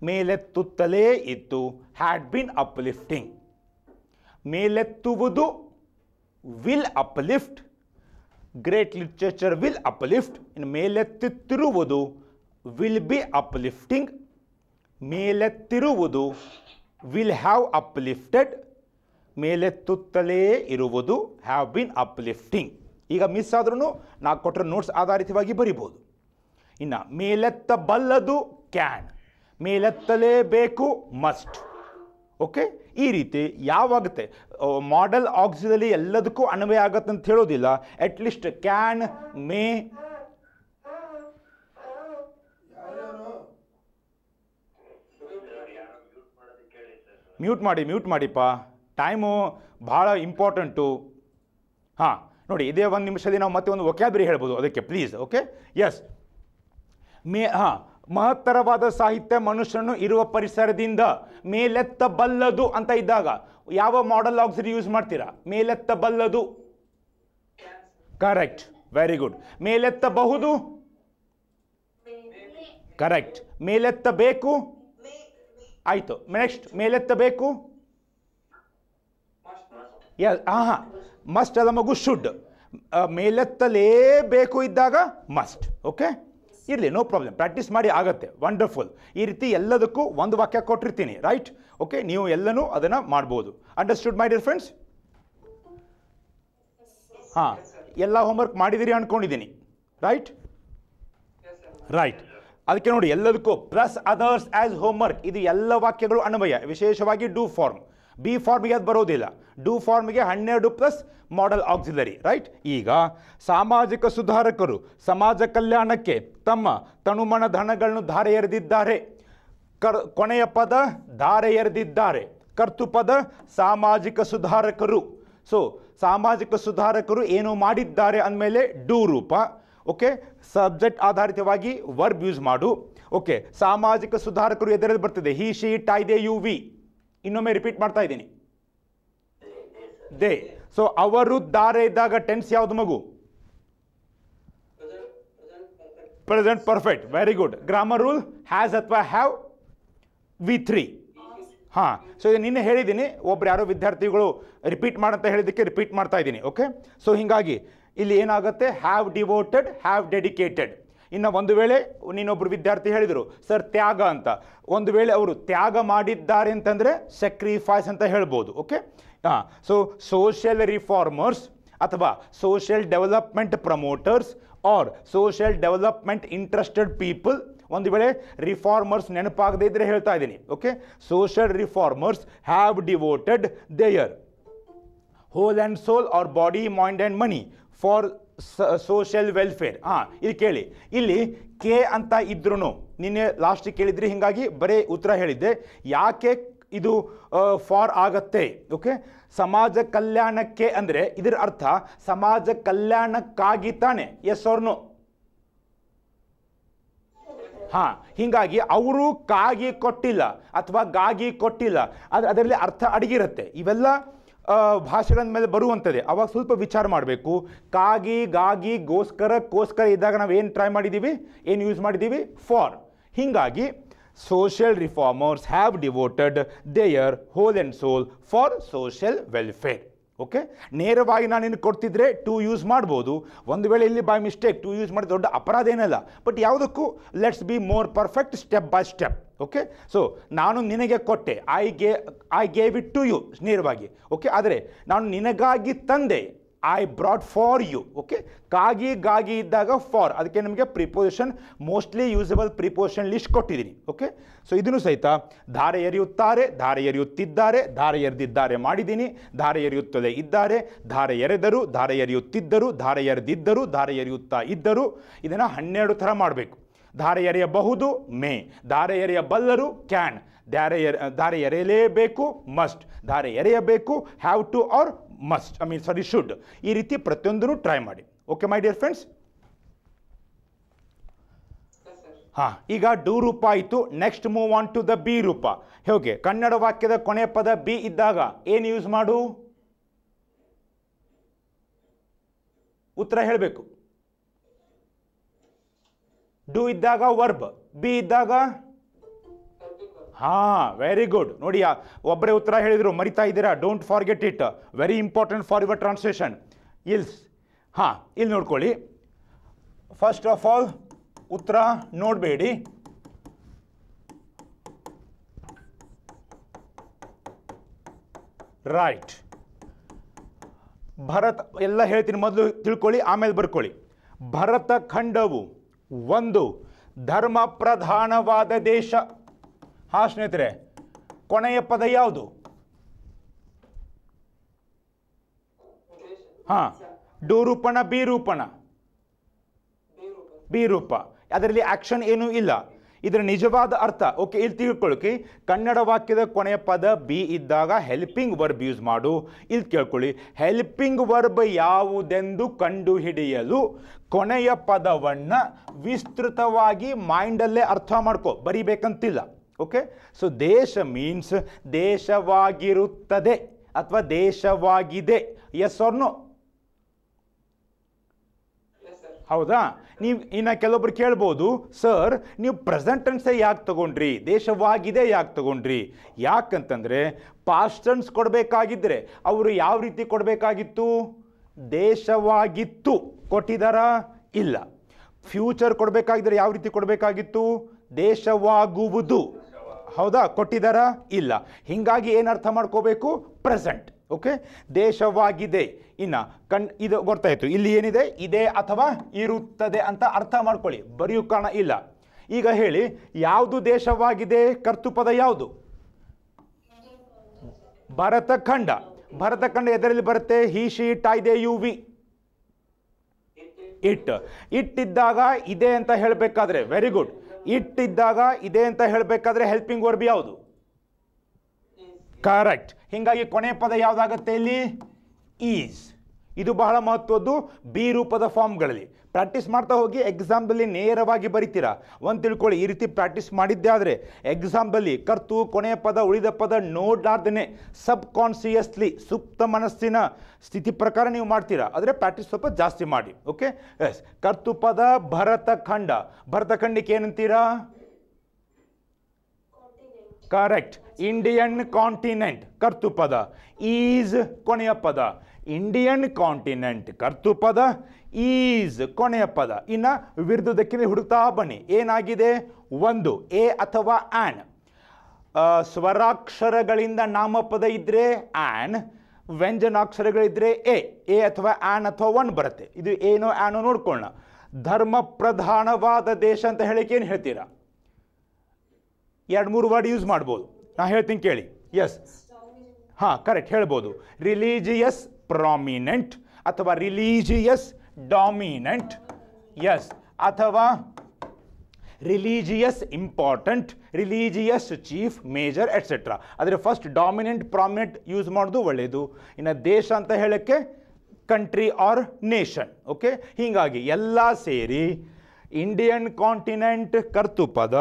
ಮೇಲೆತ್ತುತ್ತಲೇ ಇತ್ತು ಹ್ಯಾಡ್ ಬಿನ್ ಅಪ್ಲಿಫ್ಟಿಂಗ್ ಮೇಲೆತ್ತುವುದು will uplift great literature will uplift ಇನ್ನು ಮೇಲೆತ್ತುತ್ತಿರುವುದು ವಿಲ್ ಬಿ ಅಪ್ಲಿಫ್ಟಿಂಗ್ ಮೇಲೆತ್ತಿರುವುದು ವಿಲ್ ಹ್ಯಾವ್ ಅಪ್ಲಿಫ್ಟೆಡ್ ಮೇಲೆತ್ತುತ್ತಲೇ ಇರುವುದು ಹ್ಯಾವ್ ಬಿನ್ ಅಪ್ಲಿಫ್ಟಿಂಗ್ ಈಗ ಮಿಸ್ ಆದ್ರೂ ನಾವು ಕೊಟ್ಟರೆ ನೋಟ್ಸ್ ಆಧಾರಿತವಾಗಿ ಬರಿಬೋದು ಇನ್ನು ಮೇಲೆತ್ತಬಲ್ಲದು ಕ್ಯಾನ್ ಮೇಲೆತ್ತಲೇಬೇಕು ಮಸ್ಟ್ ಓಕೆ ಈ ರೀತಿ ಯಾವಾಗುತ್ತೆ ಮಾಡೆಲ್ ಆಕ್ಸಿಲರಿ ಎಲ್ಲದಕ್ಕೂ ಅನ್ವಯ ಆಗುತ್ತೆ ಅಂತ ಹೇಳೋದಿಲ್ಲ ಲೀಸ್ಟ್ ಕ್ಯಾನ್ ಮೇ ಮ್ಯೂಟ್ ಮಾಡಿ ಮ್ಯೂಟ್ ಮಾಡಿಪ್ಪ ಟೈಮು ಭಾಳ ಇಂಪಾರ್ಟೆಂಟು ಹಾಂ ನೋಡಿ ಇದೇ ಒಂದು ನಿಮಿಷದಲ್ಲಿ ನಾವು ಮತ್ತೆ ಒಂದು ಒಕ್ಯಾಬ್ರಿ ಹೇಳ್ಬೋದು ಅದಕ್ಕೆ ಪ್ಲೀಸ್ ಓಕೆ ಎಸ್ ಮೇ ಹಾ ಮಹತ್ತರವಾದ ಸಾಹಿತ್ಯ ಮನುಷ್ಯನು ಇರುವ ಪರಿಸರದಿಂದ ಮೇಲೆತ್ತಬಲ್ಲದು ಅಂತ ಇದ್ದಾಗ ಯಾವ ಮಾಡಲ್ ಆಕ್ಸಿಡ್ ಯೂಸ್ ಮಾಡ್ತೀರಾ ಮೇಲೆತ್ತಬಲ್ಲದು ಕರೆಕ್ಟ್ ವೆರಿ ಗುಡ್ ಮೇಲೆತ್ತಬಹುದು ಕರೆಕ್ಟ್ ಮೇಲೆತ್ತಬೇಕು ಆಯಿತು ನೆಕ್ಸ್ಟ್ ಮೇಲೆತ್ತಬೇಕು ಹಾಂ ಹಾಂ ಮಸ್ಟ್ ಅದ ಮಗು ಶುಡ್ ಮೇಲೆತ್ತಲೇಬೇಕು ಇದ್ದಾಗ ಮಸ್ಟ್ ಓಕೆ ಇರಲಿ ನೋ ಪ್ರಾಬ್ಲಮ್ ಪ್ರಾಕ್ಟೀಸ್ ಮಾಡಿ ಆಗುತ್ತೆ ವಂಡರ್ಫುಲ್ ಈ ರೀತಿ ಎಲ್ಲದಕ್ಕೂ ಒಂದು ವಾಕ್ಯ ಕೊಟ್ಟಿರ್ತೀನಿ ರೈಟ್ ಓಕೆ ನೀವು ಎಲ್ಲನೂ ಅದನ್ನು ಮಾಡ್ಬೋದು ಅಂಡರ್ಸ್ಟುಡ್ ಮೈ ಡಿಯರ್ ಫ್ರೆಂಡ್ಸ್ ಹಾಂ ಎಲ್ಲ ಹೋಮ್ವರ್ಕ್ ಮಾಡಿದ್ದೀರಿ ಅಂದ್ಕೊಂಡಿದ್ದೀನಿ ರೈಟ್ ರೈಟ್ ಅದಕ್ಕೆ ನೋಡಿ ಎಲ್ಲದಕ್ಕೂ ಪ್ಲಸ್ ಅದರ್ಸ್ ಆ್ಯಸ್ ಹೋಮ್ವರ್ಕ್ ಇದು ಎಲ್ಲ ವಾಕ್ಯಗಳು ಅನ್ವಯ ವಿಶೇಷವಾಗಿ ಡೂ ಫಾರ್ಮ್ ಬಿ ಫಾರ್ಮ್ಗೆ ಅದು ಬರೋದಿಲ್ಲ ಡು ಫಾರ್ಮ್ಗೆ ಹನ್ನೆರಡು ಪ್ಲಸ್ ಮಾಡಲ್ ಆಕ್ಸಿಲರಿ ರೈಟ್ ಈಗ ಸಾಮಾಜಿಕ ಸುಧಾರಕರು ಸಮಾಜ ಕಲ್ಯಾಣಕ್ಕೆ ತಮ್ಮ ತಣುಮಣ ಧನಗಳನ್ನು ಧಾರೆ ಎರೆದಿದ್ದಾರೆ ಕರ್ ಕೊನೆಯ ಪದ ಧಾರೆ ಎರೆದಿದ್ದಾರೆ ಕರ್ತುಪದ ಸಾಮಾಜಿಕ ಸುಧಾರಕರು ಸೊ ಸಾಮಾಜಿಕ ಸುಧಾರಕರು ಏನು ಮಾಡಿದ್ದಾರೆ ಅಂದಮೇಲೆ ಡೂ ರೂಪ ಓಕೆ ಸಬ್ಜೆಕ್ಟ್ ಆಧಾರಿತವಾಗಿ ವರ್ಬ್ ಯೂಸ್ ಮಾಡು ಓಕೆ ಸಾಮಾಜಿಕ ಸುಧಾರಕರು ಎದರಲ್ಲಿ ಬರ್ತದೆ he she they you we ಇನ್ನೊಮ್ಮೆ ರಿಪೀಟ್ ಮಾಡ್ತಾ ಇದ್ದೀನಿ ದೇ ಸೊ ಅವರು ದಾರೆ ಇದ್ದಾಗ ಟೆನ್ಸ್ ಯಾವುದು ಮಗು present perfect very good grammar rule has ಅಥವಾ ಹ್ಯಾವ್ ವಿ ತ್ರೀ ಹಾಂ ಸೊ ಇದು ನಿನ್ನೆ ಹೇಳಿದ್ದೀನಿ ಒಬ್ರು ಯಾರೋ ವಿದ್ಯಾರ್ಥಿಗಳು ರಿಪೀಟ್ ಮಾಡಂತ ಹೇಳಿದ್ದಕ್ಕೆ ರಿಪೀಟ್ ಮಾಡ್ತಾ ಇದ್ದೀನಿ ಓಕೆ ಸೊ ಹೀಗಾಗಿ ಇಲ್ಲಿ ಏನಾಗುತ್ತೆ ಹ್ಯಾವ್ ಡಿವೋಟೆಡ್ ಹ್ಯಾವ್ ಡೆಡಿಕೇಟೆಡ್ ಇನ್ನು ಒಂದು ವೇಳೆ ನೀನೊಬ್ಬರು ವಿದ್ಯಾರ್ಥಿ ಹೇಳಿದರು ಸರ್ ತ್ಯಾಗ ಅಂತ ಒಂದು ವೇಳೆ ಅವರು ತ್ಯಾಗ ಮಾಡಿದ್ದಾರೆ ಅಂತಂದರೆ ಸಕ್ರಿಫೈಸ್ ಅಂತ ಹೇಳ್ಬೋದು ಓಕೆ ಹಾಂ ಸೊ ಸೋಷಿಯಲ್ ರಿಫಾರ್ಮರ್ಸ್ ಅಥವಾ social development promoters are social development interested people ಒಂದು ವೇಳೆ ರಿಫಾರ್ಮರ್ಸ್ ನೆನಪಾಗದೇ ಇದ್ದರೆ ಹೇಳ್ತಾ ಇದ್ದೀನಿ okay social reformers have devoted their whole and soul or body mind and money for social welfare ಹಾಂ ಇಲ್ಲಿ ಕೇಳಿ ಇಲ್ಲಿ ಕೆ ಅಂತ ಇದ್ರೂ ನಿನ್ನೆ ಲಾಸ್ಟಿಗೆ ಕೇಳಿದ್ರಿ ಹಿಂಗಾಗಿ ಬರೀ ಉತ್ತರ ಹೇಳಿದ್ದೆ ಯಾಕೆ ಇದು ಫಾರ್ ಆಗತ್ತೆ ಓಕೆ ಸಮಾಜ ಕಲ್ಯಾಣಕ್ಕೆ ಅಂದರೆ ಇದರ ಅರ್ಥ ಸಮಾಜ ಕಲ್ಯಾಣಕ್ಕಾಗಿ ತಾನೆ ಎಸ್ ಅವ್ರನು ಹಾಂ ಹೀಗಾಗಿ ಅವರು ಕಾಗಿ ಕೊಟ್ಟಿಲ್ಲ ಅಥವಾ ಗಾಗಿ ಕೊಟ್ಟಿಲ್ಲ ಆದರೆ ಅದರಲ್ಲಿ ಅರ್ಥ ಅಡಗಿರುತ್ತೆ ಇವೆಲ್ಲ ಭಾಷೆಗಳ ಮೇಲೆ ಬರುವಂಥದ್ದೇ ಅವಾಗ ಸ್ವಲ್ಪ ವಿಚಾರ ಮಾಡಬೇಕು ಕಾಗಿ ಗಾಗಿ ಗೋಸ್ಕರ ಕೋಸ್ಕರ ಇದ್ದಾಗ ನಾವು ಏನು ಟ್ರೈ ಮಾಡಿದ್ದೀವಿ ಏನು ಯೂಸ್ ಮಾಡಿದ್ದೀವಿ ಫಾರ್ ಹೀಗಾಗಿ social reformers have devoted their whole and soul for social welfare okay ನೇರವಾಗಿ ನಾನು ನಿನಗೆ ಕೊಡ್ತಿದ್ರೆ ಟು ಯೂಸ್ ಮಾಡ್ಬೋದು ಒಂದು ವೇಳೆ ಇಲ್ಲಿ ಬೈ ಮಿಸ್ಟೇಕ್ ಟು ಯೂಸ್ ಮಾಡಿ ದೊಡ್ಡ ಅಪರಾಧ ಏನಲ್ಲ ಬಟ್ ಯಾವುದಕ್ಕೂ let's be more perfect step by step okay so ನಾನು ನಿನಗೆ ಕೊಟ್ಟೆ I gave I gave it to you ನೇರವಾಗಿ ಓಕೆ ಆದರೆ ನಾನು ನಿನಗಾಗಿ ತಂದೆ I brought for you okay ಕಾಗಿ ಗಾಗಿ ಇದ್ದಾಗ ಫಾರ್ ಅದಕ್ಕೆ ನಿಮಗೆ preposition mostly usable preposition list ಕೊಟ್ಟಿದ್ದೀನಿ ಓಕೆ ಸೊ ಇದನ್ನು ಸಹಿತ ಧಾರೆ ಎರೆಯುತ್ತಾರೆ ಧಾರೆ ಎರೆಯುತ್ತಿದ್ದಾರೆ ಧಾರೆ ಎರೆದಿದ್ದಾರೆ ಮಾಡಿದ್ದೀನಿ ಧಾರೆ ಎರೆಯುತ್ತದೆ ಇದ್ದಾರೆ ಧಾರೆ ಎರೆದರು ಧಾರೆ ಎರೆಯುತ್ತಿದ್ದರು ಧಾರೆ ಎರೆದಿದ್ದರು ಧಾರೆ ಎರೆಯುತ್ತಾ ಇದ್ದರು ಇದನ್ನು ಹನ್ನೆರಡು ಥರ ಮಾಡಬೇಕು ಧಾರೆ ಎರೆಯಬಹುದು ಮೇ ಧಾರೆ ಎರೆಯಬಲ್ಲರು ಕ್ಯಾನ್ ಧಾರೆ ಎರೆ ಧಾರೆ ಎರೆಯಲೇಬೇಕು ಮಸ್ಟ್ ಧಾರೆ ಎರೆಯಬೇಕು have to or must I mean sorry should ಈ ರೀತಿ ಪ್ರತಿಯೊಂದನ್ನು ಟ್ರೈ ಮಾಡಿ ಓಕೆ ಮೈ ಡಿಯರ್ ಫ್ರೆಂಡ್ಸ್ ಹಾಂ ಈಗ ಡು ರೂಪ ಆಯಿತು next move on to the B ರೂಪ ಹೇಗೆ ಕನ್ನಡ ವಾಕ್ಯದ ಕೊನೆ ಪದ ಬಿ ಇದ್ದಾಗ ಏನು ಯೂಸ್ ಮಾಡು ಉತ್ತರ ಹೇಳಬೇಕು ಡು ಇದ್ದಾಗ ವರ್ಬ್ ಬಿ ಇದ್ದಾಗ ಹಾ ವೆರಿ ಗುಡ್ ನೋಡಿ ಒಬ್ಬರೇ ಉತ್ತರ ಹೇಳಿದರು ಮರಿತಾ ಇದ್ದೀರಾ don't forget it very important for your translation ಇಲ್ಸ್ ಹಾಂ ಇಲ್ಲಿ ನೋಡ್ಕೊಳ್ಳಿ ಫಸ್ಟ್ ಆಫ್ ಆಲ್ ಉತ್ತರ ನೋಡಬೇಡಿ ರೈಟ್ ಭರತ್ ಎಲ್ಲ ಹೇಳ್ತೀನಿ ಮೊದಲು ತಿಳ್ಕೊಳ್ಳಿ ಆಮೇಲೆ ಬರ್ಕೊಳ್ಳಿ ಭರತ ಖಂಡವು ಒಂದು ಧರ್ಮ ಪ್ರಧಾನವಾದ ದೇಶ ಹಾ ಸ್ನೇಹಿತರೆ ಕೊನೆಯ ಪದ ಯಾವುದು ಹಾ ಡು ರೂಪಣ ಬಿ ರೂಪಣ ಬಿ ರೂಪ ಅದರಲ್ಲಿ ಆಕ್ಷನ್ ಏನೂ ಇಲ್ಲ ಇದರ ನಿಜವಾದ ಅರ್ಥ ಓಕೆ ಇಲ್ಲಿ ತಿಳ್ಕೊಳ್ಳಿ ಕನ್ನಡ ವಾಕ್ಯದ ಕೊನೆಯ ಪದ ಬಿ ಇದ್ದಾಗ ಹೆಲ್ಪಿಂಗ್ ವರ್ಬ್ ಯೂಸ್ ಮಾಡು ಇಲ್ಲಿ ಕೇಳ್ಕೊಳ್ಳಿ ಹೆಲ್ಪಿಂಗ್ ವರ್ಬ್ ಯಾವುದೆಂದು ಕಂಡುಹಿಡಿಯಲು ಕೊನೆಯ ಪದವನ್ನು ವಿಸ್ತೃತವಾಗಿ ಮೈಂಡಲ್ಲೇ ಅರ್ಥ ಮಾಡ್ಕೋ ಬರೀಬೇಕಂತಿಲ್ಲ ಓಕೆ ಸೊ ದೇಶ ಮೀನ್ಸ್ ದೇಶವಾಗಿರುತ್ತದೆ ಅಥವಾ ದೇಶವಾಗಿದೆ ಎಸ್ ನೋ ಹೌದಾ ನೀವು ಇನ್ನು ಕೆಲವೊಬ್ರು ಕೇಳ್ಬೋದು ಸರ್ ನೀವು ಪ್ರೆಸೆಂಟ್ ಟೆನ್ಸೇ ಯಾಕೆ ತಗೊಂಡ್ರಿ ದೇಶವಾಗಿದೆ ಯಾಕೆ ತಗೊಂಡ್ರಿ ಯಾಕಂತಂದರೆ ಪಾಸ್ಟ್ ಕೊಡಬೇಕಾಗಿದ್ದರೆ ಅವರು ಯಾವ ರೀತಿ ಕೊಡಬೇಕಾಗಿತ್ತು ದೇಶವಾಗಿತ್ತು ಕೊಟ್ಟಿದಾರ ಇಲ್ಲ ಫ್ಯೂಚರ್ ಕೊಡಬೇಕಾಗಿದ್ದರೆ ಯಾವ ರೀತಿ ಕೊಡಬೇಕಾಗಿತ್ತು ದೇಶವಾಗುವುದು ಹೌದಾ ಕೊಟ್ಟಿದ್ದಾರಾ ಇಲ್ಲ ಹಿಂಗಾಗಿ ಏನು ಅರ್ಥ ಮಾಡ್ಕೋಬೇಕು ಪ್ರೆಸೆಂಟ್ ಓಕೆ ದೇಶವಾಗಿದೆ ಇನ್ನು ಕಣ್ ಇದು ಗೊತ್ತಾಯಿತು ಇಲ್ಲಿ ಏನಿದೆ ಇದೆ ಅಥವಾ ಇರುತ್ತದೆ ಅಂತ ಅರ್ಥ ಮಾಡ್ಕೊಳ್ಳಿ ಬರೆಯೋ ಕಾರಣ ಇಲ್ಲ ಈಗ ಹೇಳಿ ಯಾವುದು ದೇಶವಾಗಿದೆ ಕರ್ತುಪದ ಯಾವುದು ಭರತಖಂಡ ಖಂಡ ಎದರಲ್ಲಿ ಬರುತ್ತೆ he she they you we it ಇಟ್ಟಿದ್ದಾಗ ಇದೆ ಅಂತ ಹೇಳಬೇಕಾದ್ರೆ ವೆರಿ ಗುಡ್ ಇಟ್ಟಿದ್ದಾಗ ಇದೆ ಅಂತ ಹೇಳಬೇಕಾದ್ರೆ ಹೆಲ್ಪಿಂಗ್ ವರ್ಬ್ ಯಾವುದು ಕರೆಕ್ಟ್ ಹಿಂಗಾಗಿ ಕೊನೆ ಪದ ಯಾವುದಾಗತ್ತೆ ಇಲ್ಲಿ ಈಸ್ ಇದು ಬಹಳ ಮಹತ್ವದ್ದು ಬಿ ರೂಪದ ಫಾರ್ಮ್ಗಳಲ್ಲಿ ಪ್ರಾಕ್ಟೀಸ್ ಮಾಡ್ತಾ ಹೋಗಿ ಎಕ್ಸಾಮ್ದಲ್ಲಿ ನೇರವಾಗಿ ಬರಿತೀರಾ ಒಂದು ತಿಳ್ಕೊಳ್ಳಿ ಈ ರೀತಿ ಪ್ರಾಕ್ಟೀಸ್ ಮಾಡಿದ್ದೆ ಆದರೆ ಎಕ್ಸಾಮ್ದಲ್ಲಿ ಕರ್ತು ಕೊನೆಯ ಪದ ಉಳಿದ ಪದ ನೋಡಲಾರ್ದೇ ಸಬ್ ಕಾನ್ಸಿಯಸ್ಲಿ ಸುಪ್ತ ಮನಸ್ಸಿನ ಸ್ಥಿತಿ ಪ್ರಕಾರ ನೀವು ಮಾಡ್ತೀರಾ ಆದರೆ ಪ್ರಾಕ್ಟೀಸ್ ಸ್ವಲ್ಪ ಜಾಸ್ತಿ ಮಾಡಿ ಓಕೆ ಎಸ್ ಕರ್ತು ಪದ ಭರತಖಂಡ ಭರತಖಂಡಕ್ಕೆ ಏನಂತೀರಾ ಕರೆಕ್ಟ್ ಇಂಡಿಯನ್ ಕಾಂಟಿನೆಂಟ್ ಕರ್ತು ಪದ ಈಸ್ ಕೊನೆಯ ಪದ ಇಂಡಿಯನ್ ಕಾಂಟಿನೆಂಟ್ ಪದ ಈಸ್ ಕೊನೆಯ ಪದ ಇನ್ನು ವಿರುದ್ಧ ದಕ್ಕಿನ ಹುಡುಕ್ತಾ ಬನ್ನಿ ಏನಾಗಿದೆ ಒಂದು ಎ ಅಥವಾ ಆನ್ ಸ್ವರಾಕ್ಷರಗಳಿಂದ ನಾಮಪದ ಇದ್ದರೆ ಆನ್ ವ್ಯಂಜನಾಕ್ಷರಗಳಿದ್ದರೆ ಎ ಎ ಅಥವಾ ಆನ್ ಅಥವಾ ಒನ್ ಬರುತ್ತೆ ಇದು ಏನೋ ಆ್ಯನೋ ನೋಡ್ಕೊಳ್ಳ ಧರ್ಮ ಪ್ರಧಾನವಾದ ದೇಶ ಅಂತ ಹೇಳಿಕೆ ಏನು ಹೇಳ್ತೀರಾ ಎರಡು ಮೂರು ವರ್ಡ್ ಯೂಸ್ ಮಾಡ್ಬೋದು ನಾ ಹೇಳ್ತೀನಿ ಕೇಳಿ ಎಸ್ ಹಾಂ ಕರೆಕ್ಟ್ ಹೇಳ್ಬೋದು ರಿಲೀಜಿಯಸ್ ಪ್ರಾಮಿನೆಂಟ್ ಅಥವಾ ರಿಲೀಜಿಯಸ್ ಡಾಮಿನೆಂಟ್ ಎಸ್ ಅಥವಾ religious important religious chief major etcetera ಆದರೆ ಫಸ್ಟ್ ಡಾಮಿನೆಂಟ್ ಪ್ರಾಮಿನೆಂಟ್ ಯೂಸ್ ಮಾಡೋದು ಒಳ್ಳೆಯದು ಇನ್ನು ದೇಶ ಅಂತ ಹೇಳೋಕ್ಕೆ ಕಂಟ್ರಿ ಆರ್ ನೇಷನ್ ಓಕೆ ಹೀಗಾಗಿ ಎಲ್ಲ ಸೇರಿ ಇಂಡಿಯನ್ ಕಾಂಟಿನೆಂಟ್ ಕರ್ತುಪದ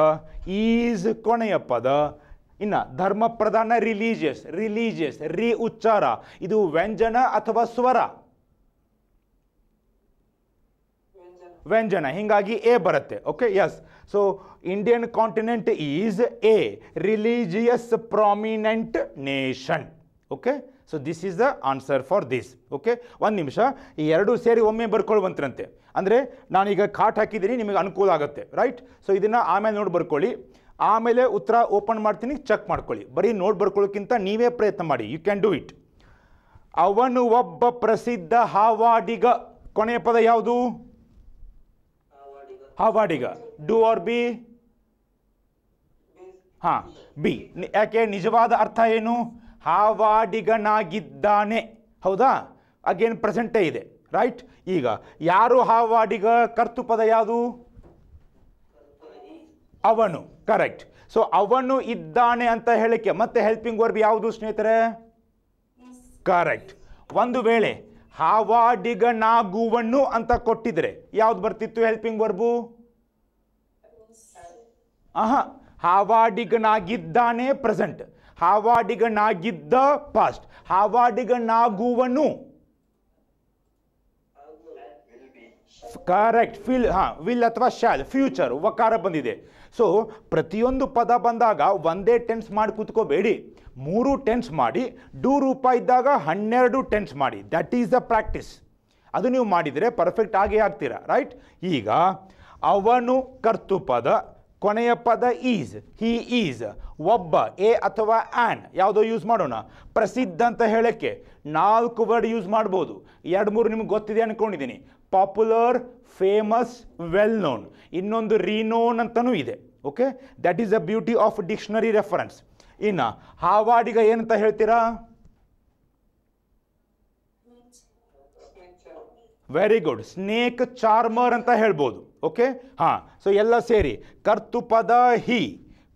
ಈಸ್ ಕೊನೆಯ ಪದ ಇನ್ನು ಧರ್ಮ ಪ್ರಧಾನ ರಿಲೀಜಿಯಸ್ ರಿಲೀಜಿಯಸ್ ರಿ ಉಚ್ಚಾರ ಇದು ವ್ಯಂಜನ ಅಥವಾ ಸ್ವರ ವ್ಯಂಜನ ಹೀಗಾಗಿ ಎ ಬರುತ್ತೆ okay yes so Indian continent is a religious prominent nation okay so this is the answer for this okay ಒಂದು ನಿಮಿಷ ಈ ಎರಡು ಸೇರಿ ಒಮ್ಮೆ ಬರ್ಕೊಳ್ಳುವಂತರಂತೆ ಅಂದರೆ ನಾನೀಗ ಕಾಟ್ ಹಾಕಿದ್ದೀನಿ ನಿಮಗೆ ಅನುಕೂಲ ಆಗುತ್ತೆ ರೈಟ್ ಸೊ ಇದನ್ನು ಆಮೇಲೆ ನೋಡಿ ಬರ್ಕೊಳ್ಳಿ ಆಮೇಲೆ ಉತ್ತರ ಓಪನ್ ಮಾಡ್ತೀನಿ ಚೆಕ್ ಮಾಡ್ಕೊಳ್ಳಿ ಬರೀ ನೋಟ್ ಬರ್ಕೊಳ್ಳೋಕ್ಕಿಂತ ನೀವೇ ಪ್ರಯತ್ನ ಮಾಡಿ ಯು ಕ್ಯಾನ್ ಡೂ ಇಟ್ ಅವನು ಒಬ್ಬ ಪ್ರಸಿದ್ಧ ಹಾವಾಡಿಗ ಕೊನೆಯ ಪದ ಯಾವುದು ಹಾವಾಡಿಗ ಡೂ ಆರ್ ಬಿ ಹಾಂ ಬಿ ಯಾಕೆ ನಿಜವಾದ ಅರ್ಥ ಏನು ಹಾವಾಡಿಗನಾಗಿದ್ದಾನೆ ಹೌದಾ ಅಗೇನ್ ಪ್ರೆಸೆಂಟೇ ಇದೆ ರೈಟ್ ಈಗ ಯಾರು ಹಾವಾಡಿಗ ಪದ ಯಾವುದು ಅವನು ಕರೆಕ್ಟ್ ಸೊ ಅವನು ಇದ್ದಾನೆ ಅಂತ ಹೇಳಿಕೆ ಮತ್ತೆ ಹೆಲ್ಪಿಂಗ್ ವರ್ಬ್ ಯಾವುದು ಸ್ನೇಹಿತರೆ ಕರೆಕ್ಟ್ ಒಂದು ವೇಳೆ ಹಾವಾಡಿಗನಾಗುವನು ಅಂತ ಕೊಟ್ಟಿದ್ರೆ ಯಾವ್ದು ಬರ್ತಿತ್ತು ಹೆಲ್ಪಿಂಗ್ ವರ್ಬು ಆಹಾ ಹಾವಾಡಿಗನಾಗಿದ್ದಾನೆ ಪ್ರೆಸೆಂಟ್ ಹಾವಾಡಿಗನಾಗಿದ್ದ ಪಾಸ್ಟ್ ಹಾವಾಡಿಗನಾಗುವನು ಕರೆಕ್ಟ್ ಫಿಲ್ ಹಾ ವಿಲ್ ಅಥವಾ ಶಾಲ್ ಫ್ಯೂಚರ್ ವಕಾರ ಬಂದಿದೆ ಸೊ ಪ್ರತಿಯೊಂದು ಪದ ಬಂದಾಗ ಒಂದೇ ಟೆನ್ಸ್ ಮಾಡಿ ಕೂತ್ಕೋಬೇಡಿ ಮೂರು ಟೆನ್ಸ್ ಮಾಡಿ ಡೂ ರೂಪ ಇದ್ದಾಗ ಹನ್ನೆರಡು ಟೆನ್ಸ್ ಮಾಡಿ ದಟ್ ಈಸ್ ದ ಪ್ರಾಕ್ಟೀಸ್ ಅದು ನೀವು ಮಾಡಿದರೆ ಪರ್ಫೆಕ್ಟ್ ಆಗೇ ಆಗ್ತೀರಾ ರೈಟ್ ಈಗ ಅವನು ಕರ್ತು ಪದ ಕೊನೆಯ ಪದ ಈಸ್ ಹಿ ಈಸ್ ಒಬ್ಬ ಎ ಅಥವಾ ಆನ್ ಯಾವುದೋ ಯೂಸ್ ಮಾಡೋಣ ಪ್ರಸಿದ್ಧ ಅಂತ ಹೇಳೋಕ್ಕೆ ನಾಲ್ಕು ವರ್ಡ್ ಯೂಸ್ ಮಾಡ್ಬೋದು ಎರಡು ಮೂರು ನಿಮ್ಗೆ ಗೊತ್ತಿದೆ ಅಂದ್ಕೊಂಡಿದ್ದೀನಿ ಪಾಪ್ಯುಲರ್ ಫೇಮಸ್ ವೆಲ್ ನೋನ್ ಇನ್ನೊಂದು ರೀನೋನ್ ಅಂತಲೂ ಇದೆ okay that is a beauty of dictionary reference ಇನ್ನು ಹಾವಾಡಿಗ ಏನಂತ ಹೇಳ್ತೀರಾ ವೆರಿ ಗುಡ್ ಸ್ನೇಕ್ ಚಾರ್ಮರ್ ಅಂತ ಹೇಳ್ಬೋದು ಓಕೆ ಹಾಂ ಸೊ ಎಲ್ಲ ಸೇರಿ ಕರ್ತು ಪದ ಹಿ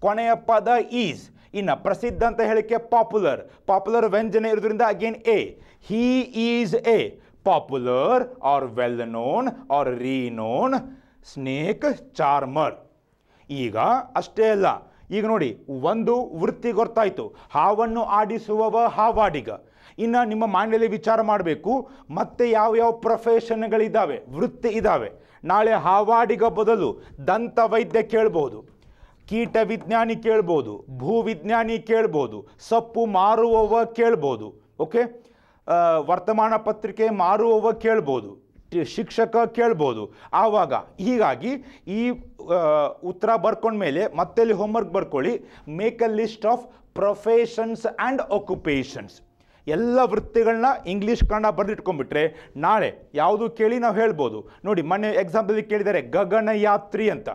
ಕೊನೆಯ ಪದ ಈಸ್ ಇನ್ನು ಪ್ರಸಿದ್ಧ ಅಂತ ಹೇಳಿಕೆ ಪಾಪ್ಯುಲರ್ ಪಾಪ್ಯುಲರ್ ವ್ಯಂಜನ ಇರೋದ್ರಿಂದ again a he is a popular or well known or renowned snake charmer ಈಗ ಅಷ್ಟೇ ಅಲ್ಲ ಈಗ ನೋಡಿ ಒಂದು ವೃತ್ತಿ ಗೊತ್ತಾಯಿತು ಹಾವನ್ನು ಆಡಿಸುವವ ಹಾವಾಡಿಗ ಇನ್ನು ನಿಮ್ಮ ಮೈಂಡಲ್ಲಿ ವಿಚಾರ ಮಾಡಬೇಕು ಮತ್ತೆ ಯಾವ್ಯಾವ ಪ್ರೊಫೆಷನ್ಗಳಿದ್ದಾವೆ ವೃತ್ತಿ ಇದ್ದಾವೆ ನಾಳೆ ಹಾವಾಡಿಗ ಬದಲು ದಂತ ವೈದ್ಯ ಕೇಳ್ಬೋದು ಕೀಟ ವಿಜ್ಞಾನಿ ಕೇಳ್ಬೋದು ಭೂವಿಜ್ಞಾನಿ ಕೇಳ್ಬೋದು ಸೊಪ್ಪು ಮಾರುವವ ಕೇಳ್ಬೋದು ಓಕೆ ವರ್ತಮಾನ ಪತ್ರಿಕೆ ಮಾರುವವ ಕೇಳ್ಬೋದು ಶಿಕ್ಷಕ ಕೇಳ್ಬೋದು ಆವಾಗ ಹೀಗಾಗಿ ಈ ಉತ್ತರ ಬರ್ಕೊಂಡ್ಮೇಲೆ ಮತ್ತೆಲ್ಲಿ ಹೋಮ್ವರ್ಕ್ ಬರ್ಕೊಳ್ಳಿ make a list of professions and occupations ಎಲ್ಲ ವೃತ್ತಿಗಳನ್ನ ಇಂಗ್ಲೀಷ್ ಕನ್ನಡ ಬರೆದಿಟ್ಕೊಂಡ್ಬಿಟ್ರೆ ನಾಳೆ ಯಾವುದು ಕೇಳಿ ನಾವು ಹೇಳ್ಬೋದು ನೋಡಿ ಮೊನ್ನೆ ಎಕ್ಸಾಂಪಲ್ಗೆ ಕೇಳಿದ್ದಾರೆ ಗಗನಯಾತ್ರಿ ಅಂತ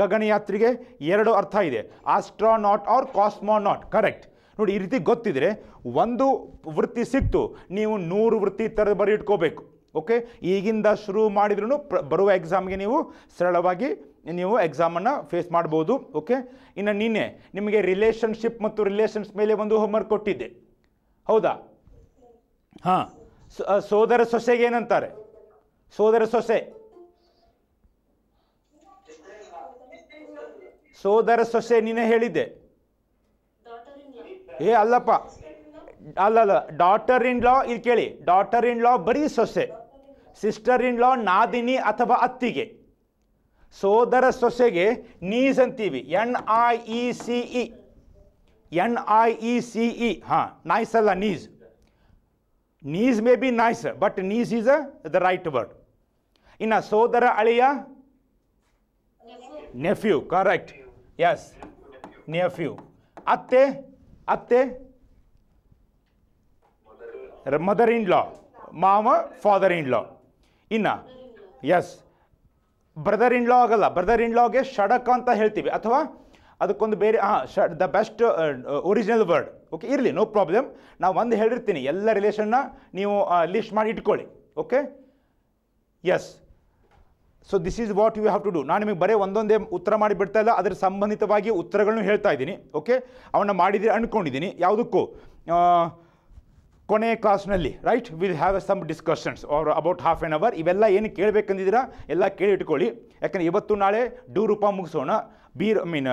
ಗಗನಯಾತ್ರಿಗೆ ಎರಡು ಅರ್ಥ ಇದೆ ಆಸ್ಟ್ರಾನಾಟ್ ಆರ್ ಕಾಸ್ಮೋನಾಟ್ ಕರೆಕ್ಟ್ ನೋಡಿ ಈ ರೀತಿ ಗೊತ್ತಿದ್ರೆ ಒಂದು ವೃತ್ತಿ ಸಿಕ್ತು ನೀವು ನೂರು ವೃತ್ತಿ ಥರದ ಬರಿ ಇಟ್ಕೋಬೇಕು ಓಕೆ ಈಗಿಂದ ಶುರು ಮಾಡಿದ್ರೂ ಬರುವ ಎಕ್ಸಾಮ್ಗೆ ನೀವು ಸರಳವಾಗಿ ನೀವು ಎಕ್ಸಾಮನ್ನು ಫೇಸ್ ಮಾಡ್ಬೋದು ಓಕೆ ಇನ್ನು ನಿನ್ನೆ ನಿಮಗೆ ರಿಲೇಶನ್ಶಿಪ್ ಮತ್ತು ರಿಲೇಷನ್ಸ್ ಮೇಲೆ ಒಂದು ಹೋಮ್ವರ್ಕ್ ಕೊಟ್ಟಿದ್ದೆ ಹೌದಾ ಹಾಂ ಸೋದರ ಸೊಸೆಗೆ ಏನಂತಾರೆ ಸೋದರ ಸೊಸೆ ಸೋದರ ಸೊಸೆ ನೀನೇ ಹೇಳಿದ್ದೆ ಏ ಅಲ್ಲಪ್ಪ ಅಲ್ಲಲ್ಲ ಡಾಟರ್ ಇನ್ ಲಾ ಇಲ್ಲಿ ಕೇಳಿ ಡಾಟರ್ ಇನ್ ಲಾ ಬರೀ ಸೊಸೆ ಸಿಸ್ಟರ್ ಇನ್ ಲಾ ನಾದಿನಿ ಅಥವಾ ಅತ್ತಿಗೆ ಸೋದರ ಸೊಸೆಗೆ ನೀಸ್ ಅಂತೀವಿ N I E C E N I E C E ಹಾಂ ನೈಸ್ ಅಲ್ಲ niece niece may be nice but niece is a the right word ಇನ್ನು ಸೋದರ ಅಳಿಯ ನೆಫ್ಯೂ ಕರೆಕ್ಟ್ ಎಸ್ ನೆಫ್ಯೂ ಅತ್ತೆ ಅತ್ತೆ ಮದರ್ ಇನ್ ಲಾ ಮಾವ ಫಾದರ್ ಇನ್ ಲಾ ಇನ್ನ S brother in ಲಾ ಆಗಲ್ಲ ಬ್ರದರ್ ಇನ್ ಲಾಗೆ ಷಡಕ ಅಂತ ಹೇಳ್ತೀವಿ ಅಥವಾ ಅದಕ್ಕೊಂದು ಬೇರೆ ಹಾಂ should the best original word okay ಇರಲಿ ನೋ ಪ್ರಾಬ್ಲಮ್ ನಾವು ಒಂದು ಹೇಳಿರ್ತೀನಿ ಎಲ್ಲ ರಿಲೇಷನ್ನ ನೀವು ಲಿಸ್ಟ್ ಮಾಡಿ ಇಟ್ಕೊಳ್ಳಿ okay yes so this is what you have to do ನಾನು ನಿಮಗೆ ಬರೀ ಒಂದೊಂದೇ ಉತ್ತರ ಮಾಡಿ ಬಿಡ್ತಾ ಇಲ್ಲ ಅದರ ಸಂಬಂಧಿತವಾಗಿ ಉತ್ತರಗಳನ್ನು ಹೇಳ್ತಾ ಇದ್ದೀನಿ ಓಕೆ ಅವನ್ನ ಮಾಡಿದರೆ ಅಂದ್ಕೊಂಡಿದ್ದೀನಿ ಯಾವುದಕ್ಕೂ ಕೊನೆಯ ಕ್ಲಾಸ್ನಲ್ಲಿ right will have some discussions or about half an hour ಇವೆಲ್ಲ ಏನು ಕೇಳಬೇಕಂದಿದ್ದೀರಾ ಎಲ್ಲ ಕೇಳಿ ಇಟ್ಕೊಳ್ಳಿ ಯಾಕಂದರೆ ಇವತ್ತು ನಾಳೆ ಡೂ ರೂಪ ಮುಗಿಸೋಣ ಬೀರ್ ಐ ಮೀನ್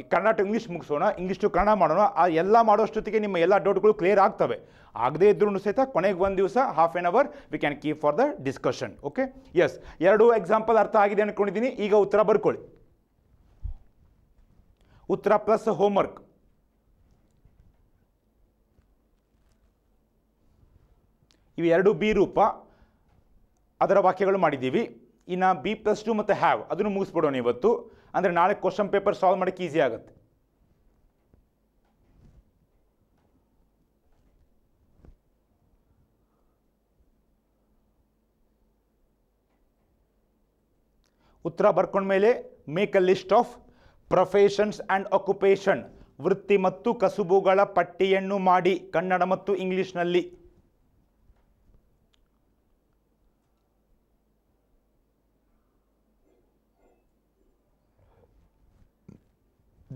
ಈ ಕನ್ನಡ ಟು ಇಂಗ್ಲೀಷ್ ಮುಗಿಸೋಣ ಇಂಗ್ಲೀಷ್ ಟು ಕನ್ನಡ ಮಾಡೋಣ ಆ ಎಲ್ಲ ಮಾಡೋಷ್ಟೊತ್ತಿಗೆ ನಿಮ್ಮ ಎಲ್ಲ ಡೌಟ್ಗಳು ಕ್ಲಿಯರ್ ಆಗ್ತವೆ ಆಗದೇ ಇದ್ರೂ ಸಹಿತ ಕೊನೆಗೆ ಒಂದು ದಿವಸ half an hour we can keep for the discussion okay yes ಎರಡು ಎಕ್ಸಾಂಪಲ್ ಅರ್ಥ ಆಗಿದೆ ಅಂದ್ಕೊಂಡಿದ್ದೀನಿ ಈಗ ಉತ್ತರ ಬರ್ಕೊಳ್ಳಿ ಉತ್ತರ ಪ್ಲಸ್ ಹೋಮ್ ವರ್ಕ್ ಇವು ಎರಡು ಬಿ ರೂಪ ಅದರ ವಾಕ್ಯಗಳು ಮಾಡಿದ್ದೀವಿ ಇನ್ನು ಬಿ ಪ್ಲಸ್ ಟು ಮತ್ತು ಹ್ಯಾವ್ ಅದನ್ನು ಮುಗಿಸ್ಬಿಡೋಣ ಇವತ್ತು ಅಂದರೆ ನಾಳೆ ಕ್ವಶನ್ ಪೇಪರ್ ಸಾಲ್ವ್ ಮಾಡೋಕ್ಕೆ ಈಸಿ ಆಗುತ್ತೆ ಉತ್ತರ ಬರ್ಕೊಂಡ್ಮೇಲೆ make a list of professions and occupation ವೃತ್ತಿ ಮತ್ತು ಕಸುಬುಗಳ ಪಟ್ಟಿಯನ್ನು ಮಾಡಿ ಕನ್ನಡ ಮತ್ತು ಇಂಗ್ಲೀಷ್ನಲ್ಲಿ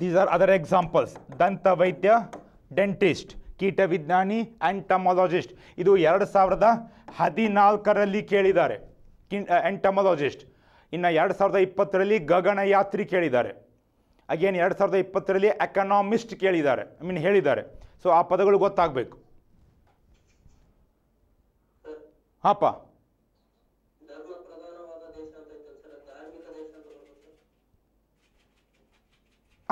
ದೀಸ್ ಆರ್ ಅದರ್ ಎಕ್ಸಾಂಪಲ್ಸ್ ದಂತ ವೈದ್ಯ ಡೆಂಟಿಸ್ಟ್ ಕೀಟ ವಿಜ್ಞಾನಿ ಎಂಟಮೊಲಾಜಿಸ್ಟ್ ಇದು ಎರಡು ಸಾವಿರದ ಹದಿನಾಲ್ಕರಲ್ಲಿ ಕೇಳಿದ್ದಾರೆ ಕಿನ್ ಇನ್ನು ಎರಡು ಸಾವಿರದ ಇಪ್ಪತ್ತರಲ್ಲಿ ಗಗನಯಾತ್ರಿ ಕೇಳಿದ್ದಾರೆ ಅಗೇನ್ ಎರಡು ಸಾವಿರದ ಇಪ್ಪತ್ತರಲ್ಲಿ ಎಕನಾಮಿಸ್ಟ್ ಕೇಳಿದ್ದಾರೆ ಐ ಮೀನ್ ಹೇಳಿದ್ದಾರೆ ಸೊ ಆ ಪದಗಳು ಗೊತ್ತಾಗಬೇಕು ಹಾಪ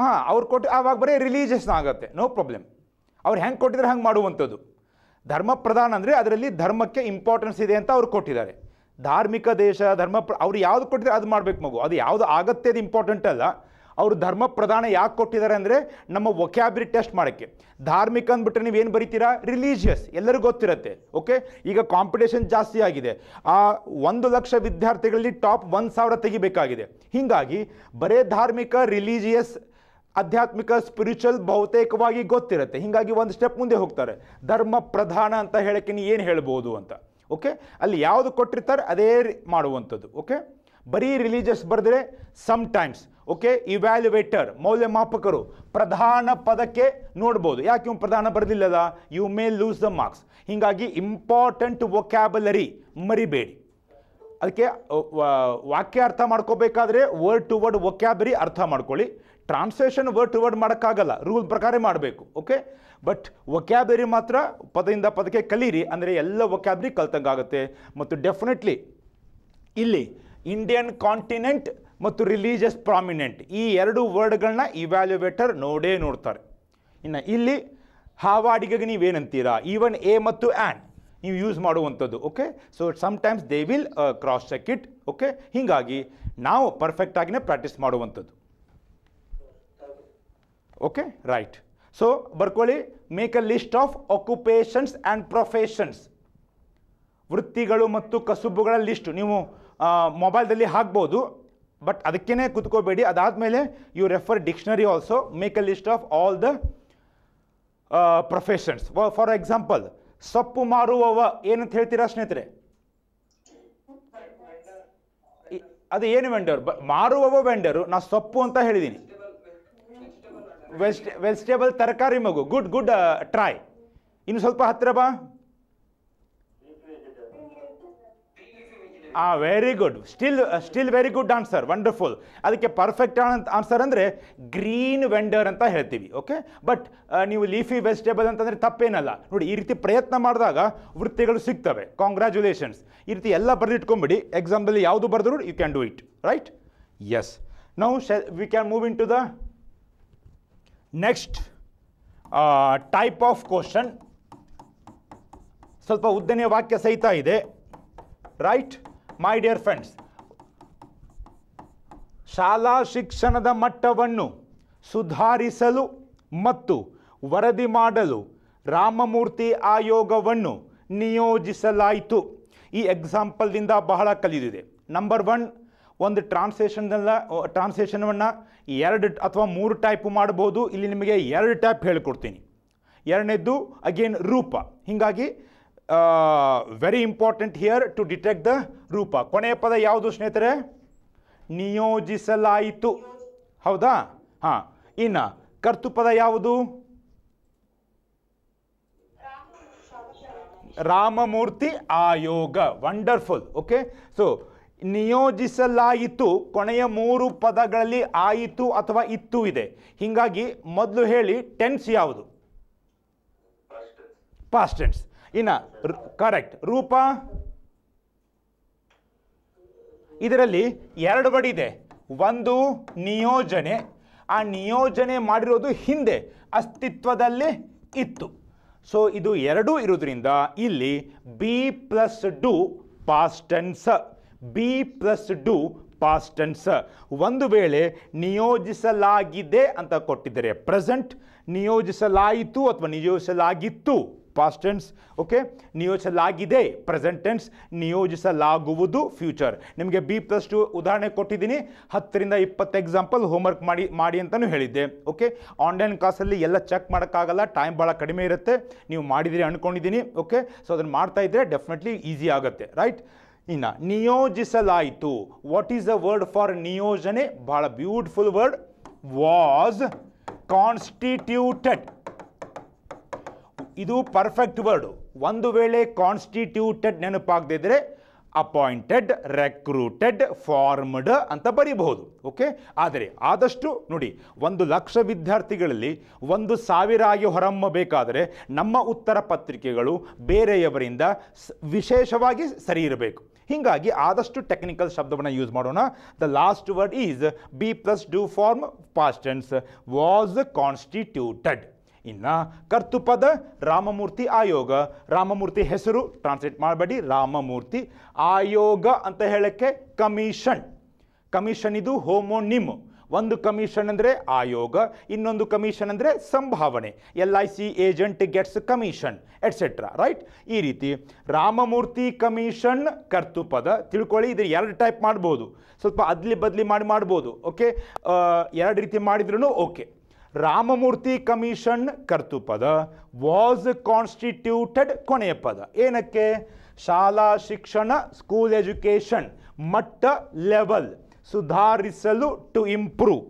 ಹಾಂ ಅವ್ರು ಕೊಟ್ಟು ಆವಾಗ ಬರೀ ರಿಲೀಜಿಯಸ್ನ ಆಗುತ್ತೆ ನೋ ಪ್ರಾಬ್ಲಮ್ ಅವ್ರು ಹೆಂಗೆ ಕೊಟ್ಟಿದ್ರೆ ಹಂಗೆ ಮಾಡುವಂಥದ್ದು ಧರ್ಮ ಪ್ರಧಾನ ಅಂದರೆ ಅದರಲ್ಲಿ ಧರ್ಮಕ್ಕೆ ಇಂಪಾರ್ಟೆನ್ಸ್ ಇದೆ ಅಂತ ಅವ್ರು ಕೊಟ್ಟಿದ್ದಾರೆ ಧಾರ್ಮಿಕ ದೇಶ ಧರ್ಮ ಪ್ರ ಅವ್ರು ಯಾವುದು ಕೊಟ್ಟಿದ್ರೆ ಅದು ಮಾಡಬೇಕು ಮಗು ಅದು ಯಾವುದು ಆಗತ್ತೆ ಅದು ಇಂಪಾರ್ಟೆಂಟ್ ಅಲ್ಲ ಅವರು ಧರ್ಮ ಪ್ರಧಾನ ಯಾಕೆ ಕೊಟ್ಟಿದ್ದಾರೆ ಅಂದರೆ ನಮ್ಮ ವೊಕ್ಯಾಬ್ರಿ ಟೆಸ್ಟ್ ಮಾಡೋಕ್ಕೆ ಧಾರ್ಮಿಕ ಅಂದ್ಬಿಟ್ರೆ ನೀವೇನು ಬರಿತೀರಾ ರಿಲೀಜಿಯಸ್ ಎಲ್ಲರಿಗೂ ಗೊತ್ತಿರುತ್ತೆ ಓಕೆ ಈಗ ಕಾಂಪಿಟೇಷನ್ ಜಾಸ್ತಿ ಆಗಿದೆ ಆ ಒಂದು ಲಕ್ಷ ವಿದ್ಯಾರ್ಥಿಗಳಲ್ಲಿ ಟಾಪ್ ಒಂದು ಸಾವಿರ ತೆಗಿಬೇಕಾಗಿದೆ ಹೀಗಾಗಿ ಬರೇ ಧಾರ್ಮಿಕ ರಿಲೀಜಿಯಸ್ ಆಧ್ಯಾತ್ಮಿಕ ಸ್ಪಿರಿಚುವಲ್ ಬಹುತೇಕವಾಗಿ ಗೊತ್ತಿರುತ್ತೆ ಹೀಗಾಗಿ ಒಂದು ಸ್ಟೆಪ್ ಮುಂದೆ ಹೋಗ್ತಾರೆ ಧರ್ಮ ಪ್ರಧಾನ ಅಂತ ಹೇಳಕ್ಕೆ ನೀ ಏನು ಹೇಳ್ಬೋದು ಅಂತ ಓಕೆ ಅಲ್ಲಿ ಯಾವುದು ಕೊಟ್ಟಿರ್ತಾರೆ ಅದೇ ಮಾಡುವಂಥದ್ದು ಓಕೆ ಬರೀ religious sometimes okay evaluator ಮೌಲ್ಯಮಾಪಕರು ಪ್ರಧಾನ ಪದಕ್ಕೆ ನೋಡ್ಬೋದು ಯಾಕೆ ಇವ್ ಪ್ರಧಾನ ಬರೆದಿಲ್ಲದ you may lose the marks ಹೀಗಾಗಿ ಇಂಪಾರ್ಟೆಂಟ್ ವೊಕ್ಯಾಬುಲರಿ ಮರಿಬೇಡಿ ಅದಕ್ಕೆ ವಾಕ್ಯ ಅರ್ಥ ಮಾಡ್ಕೋಬೇಕಾದ್ರೆ ವರ್ಡ್ ಟು ವರ್ಡ್ ವೊಕ್ಯಾಬರಿ ಅರ್ಥ ಮಾಡ್ಕೊಳ್ಳಿ ಟ್ರಾನ್ಸ್ಲೇಷನ್ ವರ್ಡ್ ಟು ವರ್ಡ್ ಮಾಡೋಕ್ಕಾಗಲ್ಲ ರೂಲ್ ಪ್ರಕಾರ ಮಾಡಬೇಕು ಓಕೆ ಬಟ್ ವೊಕ್ಯಾಬರಿ ಮಾತ್ರ ಪದದಿಂದ ಪದಕ್ಕೆ ಕಲೀರಿ ಅಂದರೆ ಎಲ್ಲ ವೊಕ್ಯಾಬ್ರಿ ಆಗುತ್ತೆ ಮತ್ತು ಡೆಫಿನೆಟ್ಲಿ ಇಲ್ಲಿ ಇಂಡಿಯನ್ ಕಾಂಟಿನೆಂಟ್ ಮತ್ತು ರಿಲೀಜಿಯಸ್ ಪ್ರಾಮಿನೆಂಟ್ ಈ ಎರಡು ವರ್ಡ್ಗಳನ್ನ ಇವ್ಯಾಲ್ಯುವೇಟರ್ ನೋಡೇ ನೋಡ್ತಾರೆ ಇನ್ನು ಇಲ್ಲಿ ಹಾವಾಡಿಗೆಗೆ ನೀವೇನಂತೀರಾ ಈವನ್ ಎ ಮತ್ತು ಆ್ಯಂಡ್ ನೀವು ಯೂಸ್ ಮಾಡುವಂಥದ್ದು okay so times they will cross check it okay ಹೀಗಾಗಿ ನಾವು ಪರ್ಫೆಕ್ಟಾಗಿನೇ ಪ್ರಾಕ್ಟೀಸ್ ಮಾಡುವಂಥದ್ದು ಓಕೆ ರೈಟ್ ಸೊ ಬರ್ಕೊಳ್ಳಿ make a list of occupations and professions ವೃತ್ತಿಗಳು ಮತ್ತು ಕಸುಬುಗಳ ಲಿಸ್ಟು ನೀವು ಮೊಬೈಲ್ದಲ್ಲಿ ಹಾಕ್ಬೋದು ಬಟ್ ಅದಕ್ಕೇ ಕುತ್ಕೋಬೇಡಿ ಅದಾದಮೇಲೆ you refer dictionary also make a list of all the professions for example ಸೊಪ್ಪು ಮಾರುವವ ಏನಂತ ಹೇಳ್ತೀರಾ ಸ್ನೇಹಿತರೆ ಅದು ಏನು ವೆಂಡರ್ ಮಾರುವವ ವೆಂಡರು ನಾನು ಸೊಪ್ಪು ಅಂತ ಹೇಳಿದ್ದೀನಿ ವೆಜ್ ವೆಜಿಟೇಬಲ್ ತರಕಾರಿ ಮಗು ಗುಡ್ ಗುಡ್ ಟ್ರೈ ಇನ್ನು ಸ್ವಲ್ಪ ಹತ್ತಿರ ಬಾ ಆ very good still still very good answer wonderful ಅದಕ್ಕೆ ಪರ್ಫೆಕ್ಟ್ ಆನ್ಸರ್ ಅಂದರೆ ಗ್ರೀನ್ ವೆಂಡರ್ ಅಂತ ಹೇಳ್ತೀವಿ ಓಕೆ ಬಟ್ uh, ನೀವು ಲೀಫಿ ವೆಜಿಟೇಬಲ್ ಅಂತಂದರೆ ತಪ್ಪೇನಲ್ಲ ನೋಡಿ ಈ ರೀತಿ ಪ್ರಯತ್ನ ಮಾಡಿದಾಗ ವೃತ್ತಿಗಳು ಸಿಗ್ತವೆ ಕಾಂಗ್ರ್ಯಾಚುಲೇಷನ್ಸ್ ಈ ರೀತಿ ಎಲ್ಲ ಬರೆದಿಟ್ಕೊಂಬಿಡಿ ಎಕ್ಸಾಂಪಲ್ ಯಾವುದು ಬರೆದ್ರು you can do it right yes now we can move in to the next type of question ಸ್ವಲ್ಪ ಉದ್ದನೆಯ ವಾಕ್ಯ ಸಹಿತ ಇದೆ ರೈಟ್ ಮೈ ಡಿಯರ್ ಫ್ರೆಂಡ್ಸ್ ಶಾಲಾ ಶಿಕ್ಷಣದ ಮಟ್ಟವನ್ನು ಸುಧಾರಿಸಲು ಮತ್ತು ವರದಿ ಮಾಡಲು ರಾಮಮೂರ್ತಿ ಆಯೋಗವನ್ನು ನಿಯೋಜಿಸಲಾಯಿತು ಈ ಎಕ್ಸಾಂಪಲ್ದಿಂದ ಬಹಳ ಕಲಿದಿದೆ ನಂಬರ್ ಒನ್ ಒಂದು ಟ್ರಾನ್ಸ್ಲೇಷನ್ನೆಲ್ಲ ಟ್ರಾನ್ಸ್ಲೇಷನ್ವನ್ನು ಎರಡು ಅಥವಾ ಮೂರು ಟೈಪ್ ಮಾಡ್ಬೋದು ಇಲ್ಲಿ ನಿಮಗೆ ಎರಡು ಟೈಪ್ ಹೇಳಿಕೊಡ್ತೀನಿ ಎರಡನೇದು ಅಗೇನ್ ರೂಪ ಹೀಗಾಗಿ very important here to detect the ರೂಪ ಕೊನೆಯ ಪದ ಯಾವುದು ಸ್ನೇಹಿತರೆ ನಿಯೋಜಿಸಲಾಯಿತು ಹೌದಾ ಹಾಂ ಇನ್ನು ಪದ ಯಾವುದು ರಾಮಮೂರ್ತಿ ಆಯೋಗ ವಂಡರ್ಫುಲ್ ಓಕೆ ಸೊ ನಿಯೋಜಿಸಲಾಯಿತು ಕೊನೆಯ ಮೂರು ಪದಗಳಲ್ಲಿ ಆಯಿತು ಅಥವಾ ಇತ್ತು ಇದೆ ಹೀಗಾಗಿ ಮೊದಲು ಹೇಳಿ ಟೆನ್ಸ್ ಯಾವುದು ಪಾಸ್ಟ್ ಟೆನ್ಸ್ ಇನ್ನು ಕರೆಕ್ಟ್ ರೂಪ ಇದರಲ್ಲಿ ಎರಡು ಬಡಿ ಇದೆ ಒಂದು ನಿಯೋಜನೆ ಆ ನಿಯೋಜನೆ ಮಾಡಿರೋದು ಹಿಂದೆ ಅಸ್ತಿತ್ವದಲ್ಲಿ ಇತ್ತು ಸೊ ಇದು ಎರಡೂ ಇರೋದ್ರಿಂದ ಇಲ್ಲಿ B plus do past tense B plus do past tense ಒಂದು ವೇಳೆ ನಿಯೋಜಿಸಲಾಗಿದೆ ಅಂತ ಕೊಟ್ಟಿದ್ದಾರೆ ಪ್ರೆಸೆಂಟ್ ನಿಯೋಜಿಸಲಾಯಿತು ಅಥವಾ ನಿಯೋಜಿಸಲಾಗಿತ್ತು ಪಾಸ್ಟ್ ಟೆನ್ಸ್ ಓಕೆ ನಿಯೋಜಿಸಲಾಗಿದೆ ಪ್ರೆಸೆಂಟ್ ಟೆನ್ಸ್ ನಿಯೋಜಿಸಲಾಗುವುದು ಫ್ಯೂಚರ್ ನಿಮಗೆ ಬಿ ಪ್ಲಸ್ ಟು ಉದಾಹರಣೆ ಕೊಟ್ಟಿದ್ದೀನಿ ಹತ್ತರಿಂದ ಇಪ್ಪತ್ತು ಎಕ್ಸಾಂಪಲ್ ಹೋಮ್ವರ್ಕ್ ಮಾಡಿ ಮಾಡಿ ಅಂತಲೂ ಹೇಳಿದ್ದೆ ಓಕೆ ಆನ್ಲೈನ್ ಕ್ಲಾಸಲ್ಲಿ ಎಲ್ಲ ಚೆಕ್ ಮಾಡೋಕ್ಕಾಗಲ್ಲ ಟೈಮ್ ಭಾಳ ಕಡಿಮೆ ಇರುತ್ತೆ ನೀವು ಮಾಡಿದಿರಿ ಅಂದ್ಕೊಂಡಿದ್ದೀನಿ ಓಕೆ ಸೊ ಅದನ್ನು ಮಾಡ್ತಾ ಇದ್ದರೆ ಡೆಫಿನೆಟ್ಲಿ ಈಸಿ ಆಗುತ್ತೆ ರೈಟ್ ಇನ್ನು ನಿಯೋಜಿಸಲಾಯಿತು what is the word for ನಿಯೋಜನೆ ಬಹಳ ಬ್ಯೂಟಿಫುಲ್ ವರ್ಡ್ ವಾಸ್ ಕಾನ್ಸ್ಟಿಟ್ಯೂಟೆಡ್ ಇದು ಪರ್ಫೆಕ್ಟ್ ವರ್ಡ್ ಒಂದು ವೇಳೆ ಕಾನ್ಸ್ಟಿಟ್ಯೂಟೆಡ್ ನೆನಪಾಗದಿದ್ರೆ ಅಪಾಯಿಂಟೆಡ್ ರೆಕ್ರೂಟೆಡ್ ಫಾರ್ಮ್ಡ್ ಅಂತ ಬರೀಬಹುದು ಓಕೆ ಆದರೆ ಆದಷ್ಟು ನೋಡಿ ಒಂದು ಲಕ್ಷ ವಿದ್ಯಾರ್ಥಿಗಳಲ್ಲಿ ಒಂದು ಸಾವಿರ ಆಗಿ ಹೊರಹೊಮ್ಮಬೇಕಾದರೆ ನಮ್ಮ ಉತ್ತರ ಪತ್ರಿಕೆಗಳು ಬೇರೆಯವರಿಂದ ವಿಶೇಷವಾಗಿ ಸರಿ ಇರಬೇಕು ಹೀಗಾಗಿ ಆದಷ್ಟು ಟೆಕ್ನಿಕಲ್ ಶಬ್ದವನ್ನು ಯೂಸ್ ಮಾಡೋಣ the last word is B plus do form past tense was constituted ಇನ್ನು ಕರ್ತುಪದ ರಾಮಮೂರ್ತಿ ಆಯೋಗ ರಾಮಮೂರ್ತಿ ಹೆಸರು ಟ್ರಾನ್ಸ್ಲೇಟ್ ಮಾಡಬೇಡಿ ರಾಮಮೂರ್ತಿ ಆಯೋಗ ಅಂತ ಹೇಳೋಕ್ಕೆ ಕಮಿಷನ್ ಕಮಿಷನ್ ಇದು ಹೋಮೋನಿಮ್ ಒಂದು ಕಮಿಷನ್ ಅಂದರೆ ಆಯೋಗ ಇನ್ನೊಂದು ಕಮಿಷನ್ ಅಂದರೆ ಸಂಭಾವನೆ L I C agent gets commission etcetera right ಈ ರೀತಿ ರಾಮಮೂರ್ತಿ ಕಮಿಷನ್ ಕರ್ತುಪದ ತಿಳ್ಕೊಳ್ಳಿ ಇದ್ರ ಎರಡು ಟೈಪ್ ಮಾಡ್ಬೋದು ಸ್ವಲ್ಪ ಅದ್ಲಿ ಬದ್ಲಿ ಮಾಡಿ ಮಾಡ್ಬೋದು ಓಕೆ ಎರಡು ರೀತಿ ಮಾಡಿದ್ರೂ ಓಕೆ ರಾಮಮೂರ್ತಿ ಕಮಿಷನ್ ಕರ್ತುಪದ ವಾಸ್ ಕಾನ್ಸ್ಟಿಟ್ಯೂಟೆಡ್ ಕೊನೆಯ ಪದ ಏನಕ್ಕೆ ಶಾಲಾ ಶಿಕ್ಷಣ ಸ್ಕೂಲ್ ಎಜುಕೇಷನ್ ಮಟ್ಟ ಲೆವೆಲ್ ಸುಧಾರಿಸಲು ಟು ಇಂಪ್ರೂವ್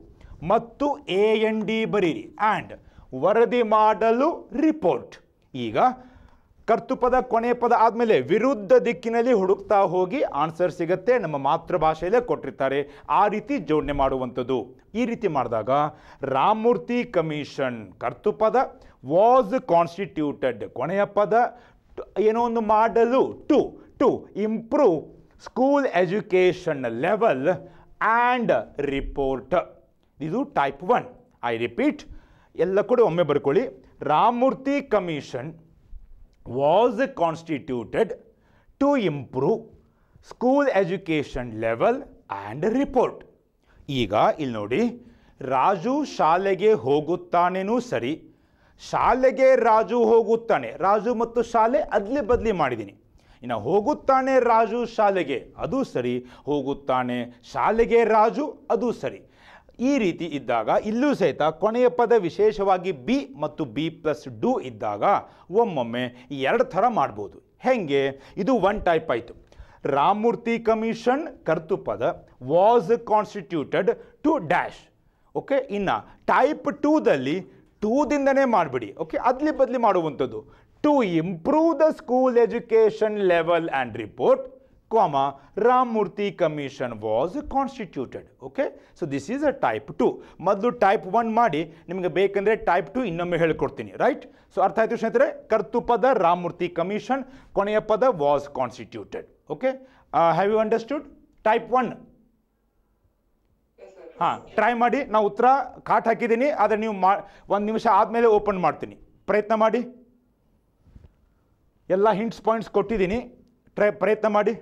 ಮತ್ತು ಎ ಎನ್ ಡಿ ಬರೀರಿ ಆ್ಯಂಡ್ ವರದಿ ಮಾಡಲು ರಿಪೋರ್ಟ್ ಈಗ ಕರ್ತುಪದ ಕೊನೆ ಪದ ಆದಮೇಲೆ ವಿರುದ್ಧ ದಿಕ್ಕಿನಲ್ಲಿ ಹುಡುಕ್ತಾ ಹೋಗಿ ಆನ್ಸರ್ ಸಿಗತ್ತೆ ನಮ್ಮ ಮಾತೃಭಾಷೆಯಲ್ಲೇ ಕೊಟ್ಟಿರ್ತಾರೆ ಆ ರೀತಿ ಜೋಡಣೆ ಮಾಡುವಂಥದ್ದು ಈ ರೀತಿ ಮಾಡಿದಾಗ ರಾಮಮೂರ್ತಿ ಕಮಿಷನ್ ಕರ್ತುಪದ ವಾಸ್ ಕಾನ್ಸ್ಟಿಟ್ಯೂಟೆಡ್ ಕೊನೆಯ ಪದ ಏನೋ ಒಂದು ಮಾಡಲು to to improve school education level and report ಇದು ಟೈಪ್ ಒನ್ ಐ ರಿಪೀಟ್ ಎಲ್ಲ ಕೂಡ ಒಮ್ಮೆ ಬರ್ಕೊಳ್ಳಿ Ramamurthy commission was constituted to improve school education level and report ಈಗ ಇಲ್ಲಿ ನೋಡಿ ರಾಜು ಶಾಲೆಗೆ ಹೋಗುತ್ತಾನೇನೂ ಸರಿ ಶಾಲೆಗೆ ರಾಜು ಹೋಗುತ್ತಾನೆ ರಾಜು ಮತ್ತು ಶಾಲೆ ಅದ್ಲಿ ಬದಲಿ ಮಾಡಿದ್ದೀನಿ ಇನ್ನು ಹೋಗುತ್ತಾನೆ ರಾಜು ಶಾಲೆಗೆ ಅದು ಸರಿ ಹೋಗುತ್ತಾನೆ ಶಾಲೆಗೆ ರಾಜು ಅದು ಸರಿ ಈ ರೀತಿ ಇದ್ದಾಗ ಇಲ್ಲೂ ಸಹಿತ ಕೊನೆಯ ಪದ ವಿಶೇಷವಾಗಿ ಬಿ ಮತ್ತು ಬಿ ಪ್ಲಸ್ ಡು ಇದ್ದಾಗ ಒಮ್ಮೊಮ್ಮೆ ಎರಡು ಥರ ಮಾಡ್ಬೋದು ಹೆಂಗೆ ಇದು ಒನ್ ಟೈಪ್ ಆಯಿತು ರಾಮಮೂರ್ತಿ ಕಮಿಷನ್ ಕರ್ತುಪದ was constituted to dash okay ಇನ್ನು ಟೈಪ್ ಟೂದಲ್ಲಿ ಟೂದಿಂದನೇ ಮಾಡಿಬಿಡಿ ಓಕೆ ಅದ್ಲಿ ಬದಲಿ ಮಾಡುವಂಥದ್ದು to improve the school education level and report, comma, Ramurti Commission was constituted. Okay? So this is a type 2. Madhu type 1 madi, nimga bekandre type 2 inna mehel kurtini, right? So arthayatu shnetre, kartupada Ramurti Commission, konayapada was constituted. Okay? Uh, have you understood? Type 1. हाँ, try माड़ी, ना उत्रा खाठ hockey दिनी, आधर नियू one Nimisha आद मेले open माड़तिनी, प्रेत्न माड़ी. ಎಲ್ಲ hints points ಕೊಟ್ಟಿದ್ದೀನಿ try ಪ್ರಯತ್ನ ಮಾಡಿ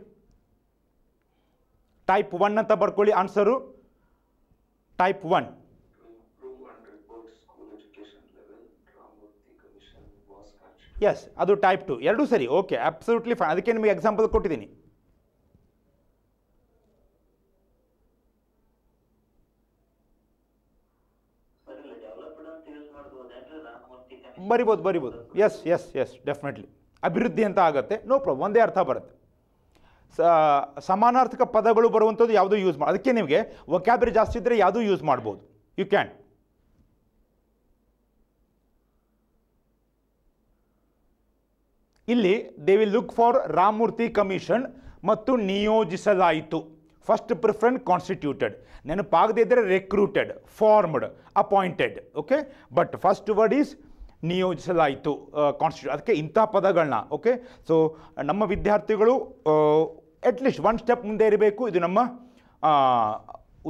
ಟೈಪ್ ಒನ್ ಅಂತ ಬರ್ಕೊಳ್ಳಿ ಆನ್ಸರು ಟೈಪ್ ಒನ್ ಎಸ್ ಅದು ಟೈಪ್ ಟು ಎರಡೂ ಸರಿ ಓಕೆ ಅಬ್ಸಲ್ಯೂಟ್ಲಿ ಫೈನ್ ಅದಕ್ಕೆ ನಿಮಗೆ ಎಕ್ಸಾಂಪಲ್ ಕೊಟ್ಟಿದ್ದೀನಿ ಬರಿಬೋದು ಬರಿಬೋದು ಎಸ್ ಎಸ್ ಎಸ್ ಡೆಫಿನೆಟ್ಲಿ ಅಭಿವೃದ್ಧಿ ಅಂತ ಆಗುತ್ತೆ ನೋ ಪ್ರಾಬ್ಲಮ್ ಒಂದೇ ಅರ್ಥ ಬರುತ್ತೆ ಸಮಾನಾರ್ಥಕ ಪದಗಳು ಬರುವಂಥದ್ದು ಯಾವುದೂ ಯೂಸ್ ಮಾಡಿ ಅದಕ್ಕೆ ನಿಮಗೆ ವೊಕ್ಯಾಬ್ರಿ ಜಾಸ್ತಿ ಇದ್ದರೆ ಯಾವುದೂ ಯೂಸ್ ಮಾಡ್ಬೋದು ಯು ಕ್ಯಾನ್ ಇಲ್ಲಿ they will look for Ramamurthy commission ಮತ್ತು ನಿಯೋಜಿಸಲಾಯಿತು ಫಸ್ಟ್ ಪ್ರಿಫರೆನ್ಸ್ ಕಾನ್ಸ್ಟಿಟ್ಯೂಟೆಡ್ ನೆನಪಾಗದೇ ಇದ್ದರೆ recruited formed appointed okay but first word is ನಿಯೋಜಿಸಲಾಯಿತು ಕಾನ್ಸ್ಟಿಟ್ಯೂ ಅದಕ್ಕೆ ಇಂಥ ಪದಗಳನ್ನ ಓಕೆ ಸೊ ನಮ್ಮ ವಿದ್ಯಾರ್ಥಿಗಳು ಅಟ್ಲೀಸ್ಟ್ ಒನ್ ಸ್ಟೆಪ್ ಮುಂದೆ ಇರಬೇಕು ಇದು ನಮ್ಮ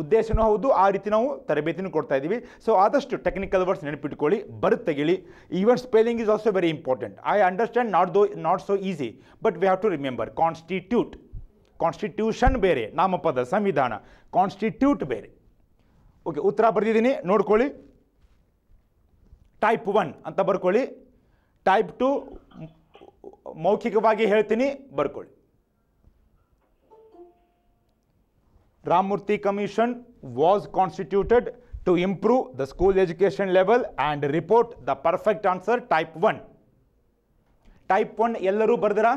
ಉದ್ದೇಶನೂ ಹೌದು ಆ ರೀತಿ ನಾವು ತರಬೇತಿನೂ ಕೊಡ್ತಾ ಇದ್ದೀವಿ ಸೊ ಆದಷ್ಟು ಟೆಕ್ನಿಕಲ್ ವರ್ಡ್ಸ್ ನೆನಪಿಟ್ಕೊಳ್ಳಿ ಬರುತ್ತೆ ತೆಗಿಳಿ even spelling is also very important I understand not though not so easy but we have to remember constitute constitution ಬೇರೆ ನಾಮಪದ ಸಂವಿಧಾನ ಕಾನ್ಸ್ಟಿಟ್ಯೂಟ್ ಬೇರೆ ಓಕೆ ಉತ್ತರ ಬರೆದಿದ್ದೀನಿ ನೋಡ್ಕೊಳ್ಳಿ ಟೈಪ್ ಒನ್ ಅಂತ ಬರ್ಕೊಳ್ಳಿ ಟೈಪ್ ಟು ಮೌಖಿಕವಾಗಿ ಹೇಳ್ತೀನಿ ಬರ್ಕೊಳ್ಳಿ Ramamurthy commission was constituted to improve the school education level and report the perfect answer type one type one ಎಲ್ಲರೂ ಬರೆದರ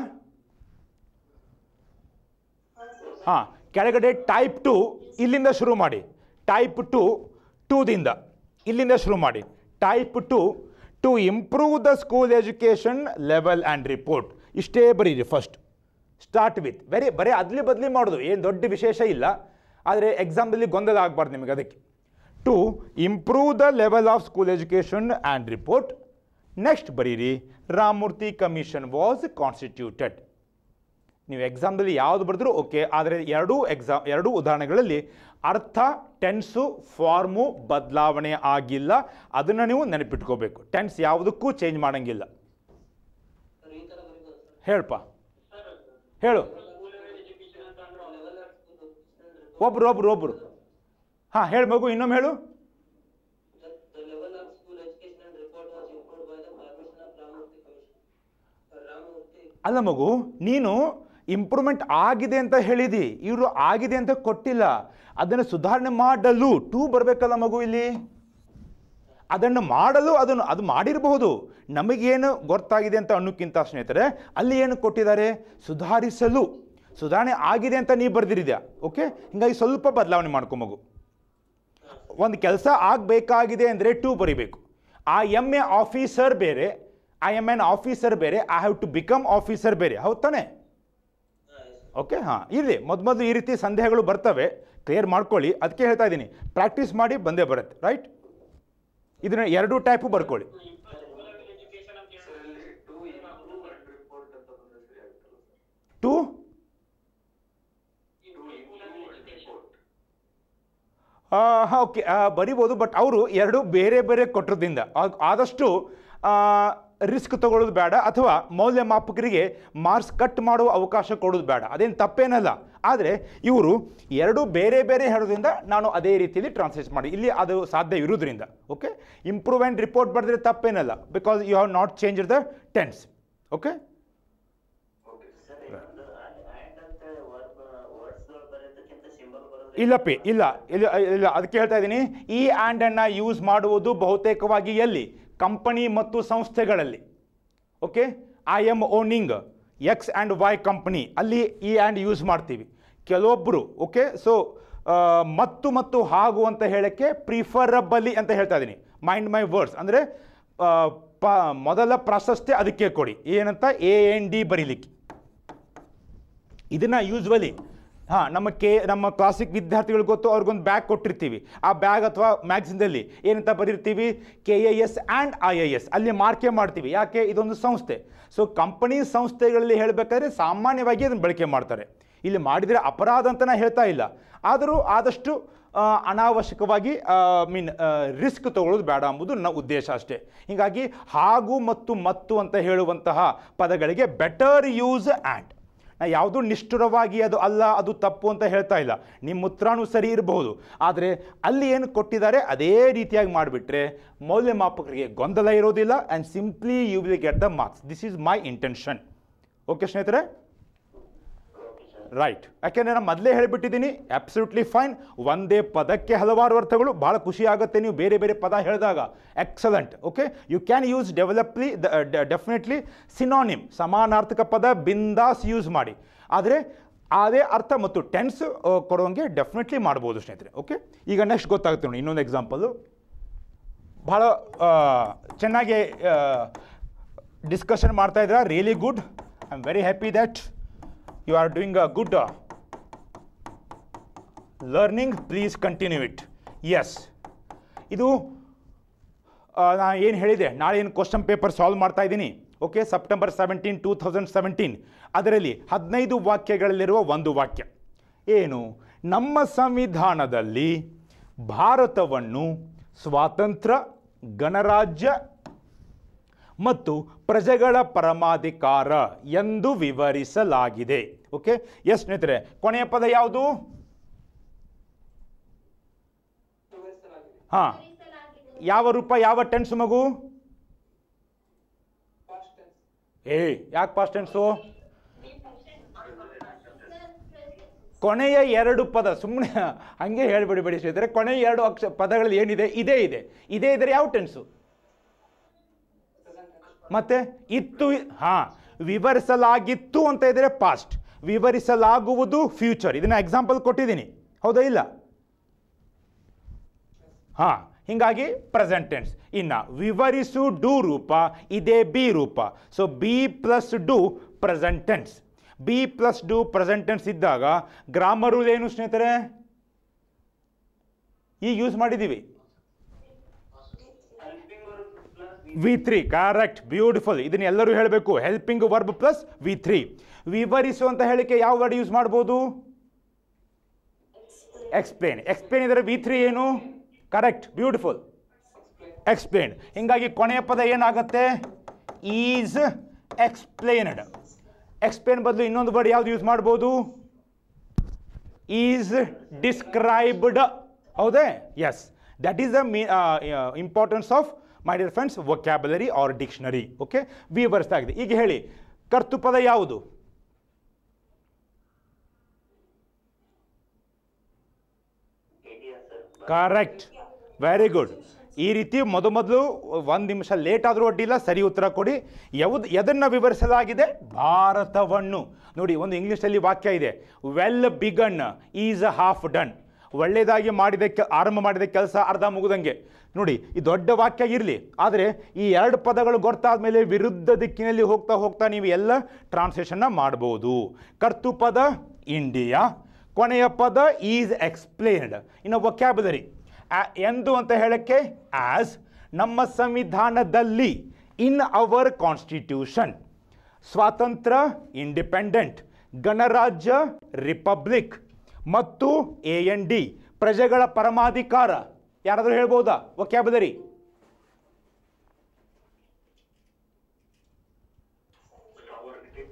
ಹಾಂ ಕೆಳಗಡೆ ಟೈಪ್ ಟು ಇಲ್ಲಿಂದ ಶುರು ಮಾಡಿ ಟೈಪ್ ಟು ಟೂದಿಂದ ಇಲ್ಲಿಂದ ಶುರು ಮಾಡಿ type two to improve the school education level and report ಇಷ್ಟೇ ಬರೀರಿ ಫಸ್ಟ್ ಸ್ಟಾರ್ಟ್ ವಿತ್ ವೆರಿ ಬರೀ ಅದಲಿ ಬದಲಿ ಮಾಡೋದು ಏನು ದೊಡ್ಡ ವಿಶೇಷ ಇಲ್ಲ ಆದರೆ ಎಕ್ಸಾಮ್ದಲ್ಲಿ ಗೊಂದಲ ಆಗಬಾರ್ದು ನಿಮಗೆ ಅದಕ್ಕೆ to improve the level of school education and report next ಬರೀರಿ ರಾಮಮೂರ್ತಿ ಕಮಿಷನ್ ವಾಸ್ ಕಾನ್ಸ್ಟಿಟ್ಯೂಟೆಡ್ ನೀವು ಎಕ್ಸಾಮ್ದಲ್ಲಿ ಯಾವುದು ಬರೆದ್ರೂ ಓಕೆ ಆದರೆ ಎರಡೂ ಎಕ್ಸಾಮ್ ಎರಡೂ ಉದಾಹರಣೆಗಳಲ್ಲಿ ಅರ್ಥ ಟೆನ್ಸು ಫಾರ್ಮು ಬದಲಾವಣೆ ಆಗಿಲ್ಲ ಅದನ್ನು ನೀವು ನೆನಪಿಟ್ಕೋಬೇಕು ಟೆನ್ಸ್ ಯಾವುದಕ್ಕೂ ಚೇಂಜ್ ಮಾಡೋಂಗಿಲ್ಲ ಹೇಳಪ್ಪ ಹೇಳು ಒಬ್ರು ಒಬ್ರು ಒಬ್ರು ಹಾಂ ಹೇಳಿ ಮಗು ಇನ್ನೊಮ್ಮೆ ಹೇಳು ಅಲ್ಲ ಮಗು ನೀನು ಇಂಪ್ರೂವ್ಮೆಂಟ್ ಆಗಿದೆ ಅಂತ ಹೇಳಿದಿ ಇವರು ಆಗಿದೆ ಅಂತ ಕೊಟ್ಟಿಲ್ಲ ಅದನ್ನು ಸುಧಾರಣೆ ಮಾಡಲು ಟೂ ಬರಬೇಕಲ್ಲ ಮಗು ಇಲ್ಲಿ ಅದನ್ನು ಮಾಡಲು ಅದನ್ನು ಅದು ಮಾಡಿರಬಹುದು ನಮಗೇನು ಗೊತ್ತಾಗಿದೆ ಅಂತ ಅನ್ನೋಕ್ಕಿಂತ ಸ್ನೇಹಿತರೆ ಅಲ್ಲಿ ಏನು ಕೊಟ್ಟಿದ್ದಾರೆ ಸುಧಾರಿಸಲು ಸುಧಾರಣೆ ಆಗಿದೆ ಅಂತ ನೀವು ಬರೆದಿರಿದ್ಯಾ ಓಕೆ ಹಿಂಗಾಗಿ ಸ್ವಲ್ಪ ಬದಲಾವಣೆ ಮಗು ಒಂದು ಕೆಲಸ ಆಗಬೇಕಾಗಿದೆ ಅಂದರೆ ಟೂ ಬರಿಬೇಕು ಆ ಎಮ್ ಎ ಆಫೀಸರ್ ಬೇರೆ ಐ ಎಮ್ ಎನ್ ಆಫೀಸರ್ ಬೇರೆ I have to become officer ಬೇರೆ ಹೌದು ತಾನೆ ಓಕೆ ಹಾಂ ಇರಲಿ ಮೊದ್ ಮೊದಲು ಈ ರೀತಿ ಸಂದೇಹಗಳು ಬರ್ತವೆ ಕ್ಲಿಯರ್ ಮಾಡ್ಕೊಳ್ಳಿ ಅದಕ್ಕೆ ಹೇಳ್ತಾ ಇದ್ದೀನಿ ಪ್ರಾಕ್ಟೀಸ್ ಮಾಡಿ ಬಂದೇ ಬರುತ್ತೆ ರೈಟ್ ಇದನ್ನ ಎರಡು ಟೈಪು ಬರ್ಕೊಳ್ಳಿ ಟು ಓಕೆ ಬರಿಬೋದು ಬಟ್ ಅವರು ಎರಡು ಬೇರೆ ಬೇರೆ ಕೊಟ್ಟದ್ರಿಂದ ಆದಷ್ಟು ರಿಸ್ಕ್ ತಗೊಳ್ಳೋದು ಬೇಡ ಅಥವಾ ಮೌಲ್ಯಮಾಪಕರಿಗೆ ಮಾರ್ಕ್ಸ್ ಕಟ್ ಮಾಡುವ ಅವಕಾಶ ಕೊಡೋದು ಬೇಡ ಅದೇನು ತಪ್ಪೇನಲ್ಲ ಆದರೆ ಇವರು ಎರಡೂ ಬೇರೆ ಬೇರೆ ಹೇಳೋದ್ರಿಂದ ನಾನು ಅದೇ ರೀತಿಯಲ್ಲಿ ಟ್ರಾನ್ಸ್ಲೇಟ್ ಮಾಡಿ ಇಲ್ಲಿ ಅದು ಸಾಧ್ಯ ಇರೋದ್ರಿಂದ ಓಕೆ ಇಂಪ್ರೂವ್ಮೆಂಟ್ ರಿಪೋರ್ಟ್ ಬರೆದ್ರೆ ತಪ್ಪೇನಲ್ಲ because you have not change the tense okay ಇಲ್ಲಪ್ಪಿ ಇಲ್ಲ ಇಲ್ಲ ಇಲ್ಲ ಅದಕ್ಕೆ ಹೇಳ್ತಾ ಇದ್ದೀನಿ ಈ ಆ್ಯಂಡನ್ನು ಯೂಸ್ ಮಾಡುವುದು ಬಹುತೇಕವಾಗಿ ಎಲ್ಲಿ ಕಂಪನಿ ಮತ್ತು ಸಂಸ್ಥೆಗಳಲ್ಲಿ okay I am owning X and Y company ಅಲ್ಲಿ ಇ ಆ್ಯಂಡ್ ಯೂಸ್ ಮಾಡ್ತೀವಿ ಕೆಲವೊಬ್ಬರು ಓಕೆ ಸೊ ಮತ್ತು ಮತ್ತು ಹಾಗೂ ಅಂತ ಹೇಳೋಕ್ಕೆ ಪ್ರಿಫರಬಲಿ ಅಂತ ಹೇಳ್ತಾ ಇದ್ದೀನಿ ಮೈಂಡ್ ಮೈ ವರ್ಡ್ಸ್ ಅಂದರೆ ಪ ಮೊದಲ ಪ್ರಾಶಸ್ತ್ಯ ಅದಕ್ಕೆ ಕೊಡಿ ಏನಂತ ಎ ಎನ್ ಡಿ ಬರೀಲಿಕ್ಕೆ ಇದನ್ನು ಯೂಸ್ವಲಿ ಹಾಂ ನಮ್ಮ ಕೆ ನಮ್ಮ ಕ್ಲಾಸಿಕ್ ವಿದ್ಯಾರ್ಥಿಗಳು ಗೊತ್ತು ಅವ್ರಿಗೊಂದು ಬ್ಯಾಗ್ ಕೊಟ್ಟಿರ್ತೀವಿ ಆ ಬ್ಯಾಗ್ ಅಥವಾ ಮ್ಯಾಗ್ಝಿನ್ದಲ್ಲಿ ಏನಂತ ಬರೀರ್ತೀವಿ K A S and I A S ಅಲ್ಲಿ ಮಾರ್ಕೆ ಮಾಡ್ತೀವಿ ಯಾಕೆ ಇದೊಂದು ಸಂಸ್ಥೆ ಸೊ ಕಂಪನಿ ಸಂಸ್ಥೆಗಳಲ್ಲಿ ಹೇಳಬೇಕಾದ್ರೆ ಸಾಮಾನ್ಯವಾಗಿ ಅದನ್ನು ಬಳಕೆ ಮಾಡ್ತಾರೆ ಇಲ್ಲಿ ಮಾಡಿದರೆ ಅಪರಾಧ ಅಂತ ಹೇಳ್ತಾ ಇಲ್ಲ ಆದರೂ ಆದಷ್ಟು ಅನಾವಶ್ಯಕವಾಗಿ ಮೀನ್ ರಿಸ್ಕ್ ತಗೊಳ್ಳೋದು ಬೇಡ ಅಂಬುದು ನನ್ನ ಉದ್ದೇಶ ಅಷ್ಟೇ ಹೀಗಾಗಿ ಹಾಗೂ ಮತ್ತು ಮತ್ತು ಅಂತ ಹೇಳುವಂತಹ ಪದಗಳಿಗೆ ಬೆಟರ್ ಯೂಸ್ ಆ್ಯಂಡ್ ಯಾವುದು ನಿಷ್ಠುರವಾಗಿ ಅದು ಅಲ್ಲ ಅದು ತಪ್ಪು ಅಂತ ಹೇಳ್ತಾ ಇಲ್ಲ ನಿಮ್ಮ ಉತ್ತರನೂ ಸರಿ ಇರಬಹುದು ಆದರೆ ಅಲ್ಲಿ ಏನು ಕೊಟ್ಟಿದ್ದಾರೆ ಅದೇ ರೀತಿಯಾಗಿ ಮಾಡಿಬಿಟ್ರೆ ಮೌಲ್ಯಮಾಪಕರಿಗೆ ಗೊಂದಲ ಇರೋದಿಲ್ಲ and simply you will get the marks this is my intention okay ಸ್ನೇಹಿತರೆ ರೈಟ್ ಯಾಕೆಂದರೆ ನಾನು ಮೊದಲೇ ಹೇಳಿಬಿಟ್ಟಿದ್ದೀನಿ ಅಬ್ಸಲ್ಯೂಟ್ಲಿ ಫೈನ್ ಒಂದೇ ಪದಕ್ಕೆ ಹಲವಾರು ಅರ್ಥಗಳು ಭಾಳ ಖುಷಿ ಆಗುತ್ತೆ ನೀವು ಬೇರೆ ಬೇರೆ ಪದ ಹೇಳಿದಾಗ excellent okay you can use ಡೆವಲಪ್ಲಿ ಡೆಫಿನೆಟ್ಲಿ ಸಿನಾನಿಮ್ ಸಮಾನಾರ್ಥಕ ಪದ ಬಿಂದಾಸ್ ಯೂಸ್ ಮಾಡಿ ಆದರೆ ಅದೇ ಅರ್ಥ ಮತ್ತು ಟೆನ್ಸ್ ಕೊಡೋಂಗೆ ಡೆಫಿನೆಟ್ಲಿ ಮಾಡ್ಬೋದು ಸ್ನೇಹಿತರೆ ಓಕೆ ಈಗ ನೆಕ್ಸ್ಟ್ ಗೊತ್ತಾಗುತ್ತೆ ನೋಡಿ ಇನ್ನೊಂದು ಎಕ್ಸಾಂಪಲ್ಲು ಭಾಳ ಚೆನ್ನಾಗಿ ಡಿಸ್ಕಷನ್ ಮಾಡ್ತಾ really good I am very happy that you are doing a good learning please continue it yes ಇದು ನಾ ಏನು ಹೇಳಿದೆ ನಾಳೆ ಏನು ಕ್ವಶನ್ ಪೇಪರ್ ಸಾಲ್ವ್ ಮಾಡ್ತಾ ಇದ್ದೀನಿ okay September seventeen two thousand seventeen ಅದರಲ್ಲಿ ಹದಿನೈದು ವಾಕ್ಯಗಳಲ್ಲಿರುವ ಒಂದು ವಾಕ್ಯ ಏನು ನಮ್ಮ ಸಂವಿಧಾನದಲ್ಲಿ ಭಾರತವನ್ನು ಸ್ವಾತಂತ್ರ್ಯ ಗಣರಾಜ್ಯ ಮತ್ತು ಪ್ರಜೆಗಳ ಪರಮಾಧಿಕಾರ ಎಂದು ವಿವರಿಸಲಾಗಿದೆ ಓಕೆ ಎಸ್ ಸ್ನೇಹಿತರೆ ಕೊನೆಯ ಪದ ಯಾವುದು ಹಾ ಯಾವ ರೂಪ ಯಾವ ಟೆನ್ಸ್ ಮಗು ಏ ಯಾಕೆ ಪಾಸ್ಟ್ ಟೆನ್ಸು ಕೊನೆಯ ಎರಡು ಪದ ಸುಮ್ಮನೆ ಹಂಗೆ ಹೇಳ್ಬಿಡಿ ಬಿಡಿ ಸ್ನೇಹಿತರೆ ಕೊನೆಯ ಎರಡು ಅಕ್ಷ ಪದಗಳಲ್ಲಿ ಏನಿದೆ ಇದೇ ಇದೆ ಇದೇ ಇದ್ರೆ ಯಾವ ಟೆನ್ಸು ಮತ್ತೆ ಇತ್ತು ಹಾ ವಿವರಿಸಲಾಗಿತ್ತು ಅಂತ ಇದ್ರೆ ಪಾಸ್ಟ್ ವಿವರಿಸಲಾಗುವುದು ಫ್ಯೂಚರ್ ಇದನ್ನು ಎಕ್ಸಾಂಪಲ್ ಕೊಟ್ಟಿದ್ದೀನಿ ಹೌದಾ ಇಲ್ಲ ಹಾಂ ಹೀಗಾಗಿ ಪ್ರೆಸೆಂಟೆನ್ಸ್ ಟೆನ್ಸ್ ಇನ್ನು ವಿವರಿಸು ಡು ರೂಪ ಇದೆ ಬಿ ರೂಪ so B plus do present tense B plus do present tense ಇದ್ದಾಗ ಗ್ರಾಮರ್ ರೂಲ್ ಏನು ಸ್ನೇಹಿತರೆ ಈಗ ಯೂಸ್ ಮಾಡಿದ್ದೀವಿ ವಿ ತ್ರೀ ಕರೆಕ್ಟ್ ಬ್ಯೂಟಿಫುಲ್ ಇದನ್ನ ಎಲ್ಲರೂ ಹೇಳಬೇಕು helping verb plus V three ವಿವರಿಸು ಅಂತ ಹೇಳಿಕೆ ಯಾವ ವರ್ಡ್ ಯೂಸ್ ಮಾಡ್ಬೋದು ಎಕ್ಸ್ಪ್ಲೇನ್ ಎಕ್ಸ್ಪ್ಲೇನ್ ಇದರ ವಿ ತ್ರೀ ಏನು ಕರೆಕ್ಟ್ ಬ್ಯೂಟಿಫುಲ್ ಎಕ್ಸ್ಪ್ಲೇನ್ ಹಿಂಗಾಗಿ ಕೊನೆಯ ಪದ ಏನಾಗುತ್ತೆ ಈಸ್ ಎಕ್ಸ್ಪ್ಲೇನ್ಡ್ ಎಕ್ಸ್ಪ್ಲೇನ್ ಬದಲು ಇನ್ನೊಂದು ವರ್ಡ್ ಯಾವ್ದು ಯೂಸ್ ಮಾಡ್ಬೋದು ಈಸ್ ಡಿಸ್ಕ್ರೈಬ್ಡ್ ಹೌದೇ yes that is the importance of my dear friends vocabulary or dictionary okay ವಿವರಿಸ್ತಾ ಇದೆ ಈಗ ಹೇಳಿ ಕರ್ತೃಪದ ಯಾವುದು ಕರೆಕ್ಟ್ ವೆರಿ ಗುಡ್ ಈ ರೀತಿ ಮೊದಮೊದಲು ಒಂದು ನಿಮಿಷ ಲೇಟ್ ಆದರೂ ಅಡ್ಡಿಲ್ಲ ಸರಿ ಉತ್ತರ ಕೊಡಿ ಯಾವುದು ಎದನ್ನು ವಿವರಿಸಲಾಗಿದೆ ಭಾರತವನ್ನು ನೋಡಿ ಒಂದು ಇಂಗ್ಲೀಷಲ್ಲಿ ವಾಕ್ಯ ಇದೆ well begun is half done ಒಳ್ಳೆಯದಾಗಿ ಮಾಡಿದ ಆರಂಭ ಮಾಡಿದ ಕೆಲಸ ಅರ್ಧ ಮುಗಿದಂಗೆ ನೋಡಿ ಈ ದೊಡ್ಡ ವಾಕ್ಯ ಇರಲಿ ಆದರೆ ಈ ಎರಡು ಪದಗಳು ಗೊತ್ತಾದ ಮೇಲೆ ವಿರುದ್ಧ ದಿಕ್ಕಿನಲ್ಲಿ ಹೋಗ್ತಾ ಹೋಗ್ತಾ ನೀವು ಎಲ್ಲ ಟ್ರಾನ್ಸ್ಲೇಷನ್ನ ಮಾಡ್ಬೋದು ಕರ್ತು ಪದ ಇಂಡಿಯಾ ಕೊನೆಯ ಪದ ಈಸ್ ಎಕ್ಸ್ಪ್ಲೇನ್ಡ್ ಇನ್ನು ವೊಕ್ಯಾಬುಲರಿ ಎಂದು ಅಂತ ಹೇಳೋಕ್ಕೆ ಆಸ್ ನಮ್ಮ ಸಂವಿಧಾನದಲ್ಲಿ ಇನ್ ಅವರ್ ಕಾನ್ಸ್ಟಿಟ್ಯೂಷನ್ ಸ್ವಾತಂತ್ರ್ಯ ಇಂಡಿಪೆಂಡೆಂಟ್ ಗಣರಾಜ್ಯ ರಿಪಬ್ಲಿಕ್ ಮತ್ತು ಎ ಎನ್ ಡಿ ಪ್ರಜೆಗಳ ಪರಮಾಧಿಕಾರ ಯಾರಾದರೂ ಹೇಳ್ಬೋದಾ vocabulary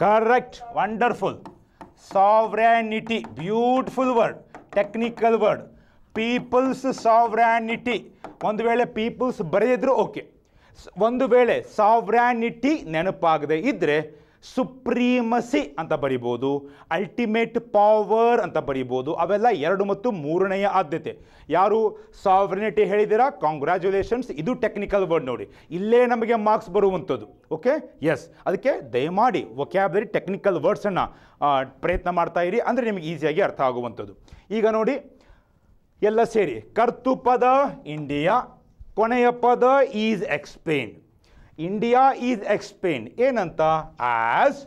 correct wonderful sovereignty beautiful word technical word people's sovereignty ಒಂದು ವೇಳೆ ಪೀಪಲ್ಸ್ ಬರೆದಿದ್ರು ಓಕೆ ಒಂದು ವೇಳೆ ಸಾವ್ರ್ಯಾನಿಟಿ ನೆನಪಾಗದೆ ಇದ್ದರೆ ಸುಪ್ರೀಮಸಿ ಅಂತ ಬರಿಬೋದು ಅಲ್ಟಿಮೇಟ್ ಪವರ್ ಅಂತ ಬರಿಬೋದು ಅವೆಲ್ಲ ಎರಡು ಮತ್ತು ಮೂರನೆಯ ಆದ್ಯತೆ ಯಾರು ಸಾವ್ರನಿಟಿ ಹೇಳಿದಿರಾ ಕಾಂಗ್ರ್ಯಾಚುಲೇಷನ್ಸ್ ಇದು ಟೆಕ್ನಿಕಲ್ ವರ್ಡ್ ನೋಡಿ ಇಲ್ಲೇ ನಮಗೆ ಮಾರ್ಕ್ಸ್ ಬರುವಂಥದ್ದು ಓಕೆ ಎಸ್ ಅದಕ್ಕೆ ದಯಮಾಡಿ ಒಕ್ಯಾಬ್ಲರಿ ಟೆಕ್ನಿಕಲ್ ವರ್ಡ್ಸನ್ನು ಪ್ರಯತ್ನ ಮಾಡ್ತಾ ಇರಿ ಅಂದರೆ ನಿಮಗೆ ಈಸಿಯಾಗಿ ಅರ್ಥ ಆಗುವಂಥದ್ದು ಈಗ ನೋಡಿ ಎಲ್ಲ ಸೇರಿ ಕರ್ತು ಪದ ಇಂಡಿಯಾ ಕೊನೆಯ ಪದ is explain India is explain ಏನಂತ as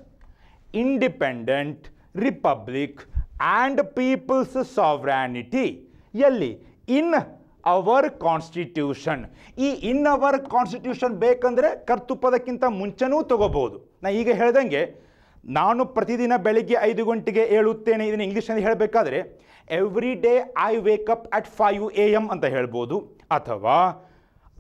independent republic and people's sovereignty ಎಲ್ಲಿ ಇನ್ ಅವರ್ ಕಾನ್ಸ್ಟಿಟ್ಯೂಷನ್ ಈ ಇನ್ ಅವರ್ ಕಾನ್ಸ್ಟಿಟ್ಯೂಷನ್ ಬೇಕಂದರೆ ಕರ್ತುಪದಕ್ಕಿಂತ ಮುಂಚೆನೂ ತಗೋಬೋದು ನಾನು ಈಗ ಹೇಳ್ದಂಗೆ ನಾನು ಪ್ರತಿದಿನ ಬೆಳಿಗ್ಗೆ ಐದು ಗಂಟೆಗೆ ಹೇಳುತ್ತೇನೆ ಇದನ್ನು ಇಂಗ್ಲೀಷಲ್ಲಿ ಹೇಳಬೇಕಾದ್ರೆ every day I wake up at five A M ಅಂತ ಹೇಳ್ಬೋದು ಅಥವಾ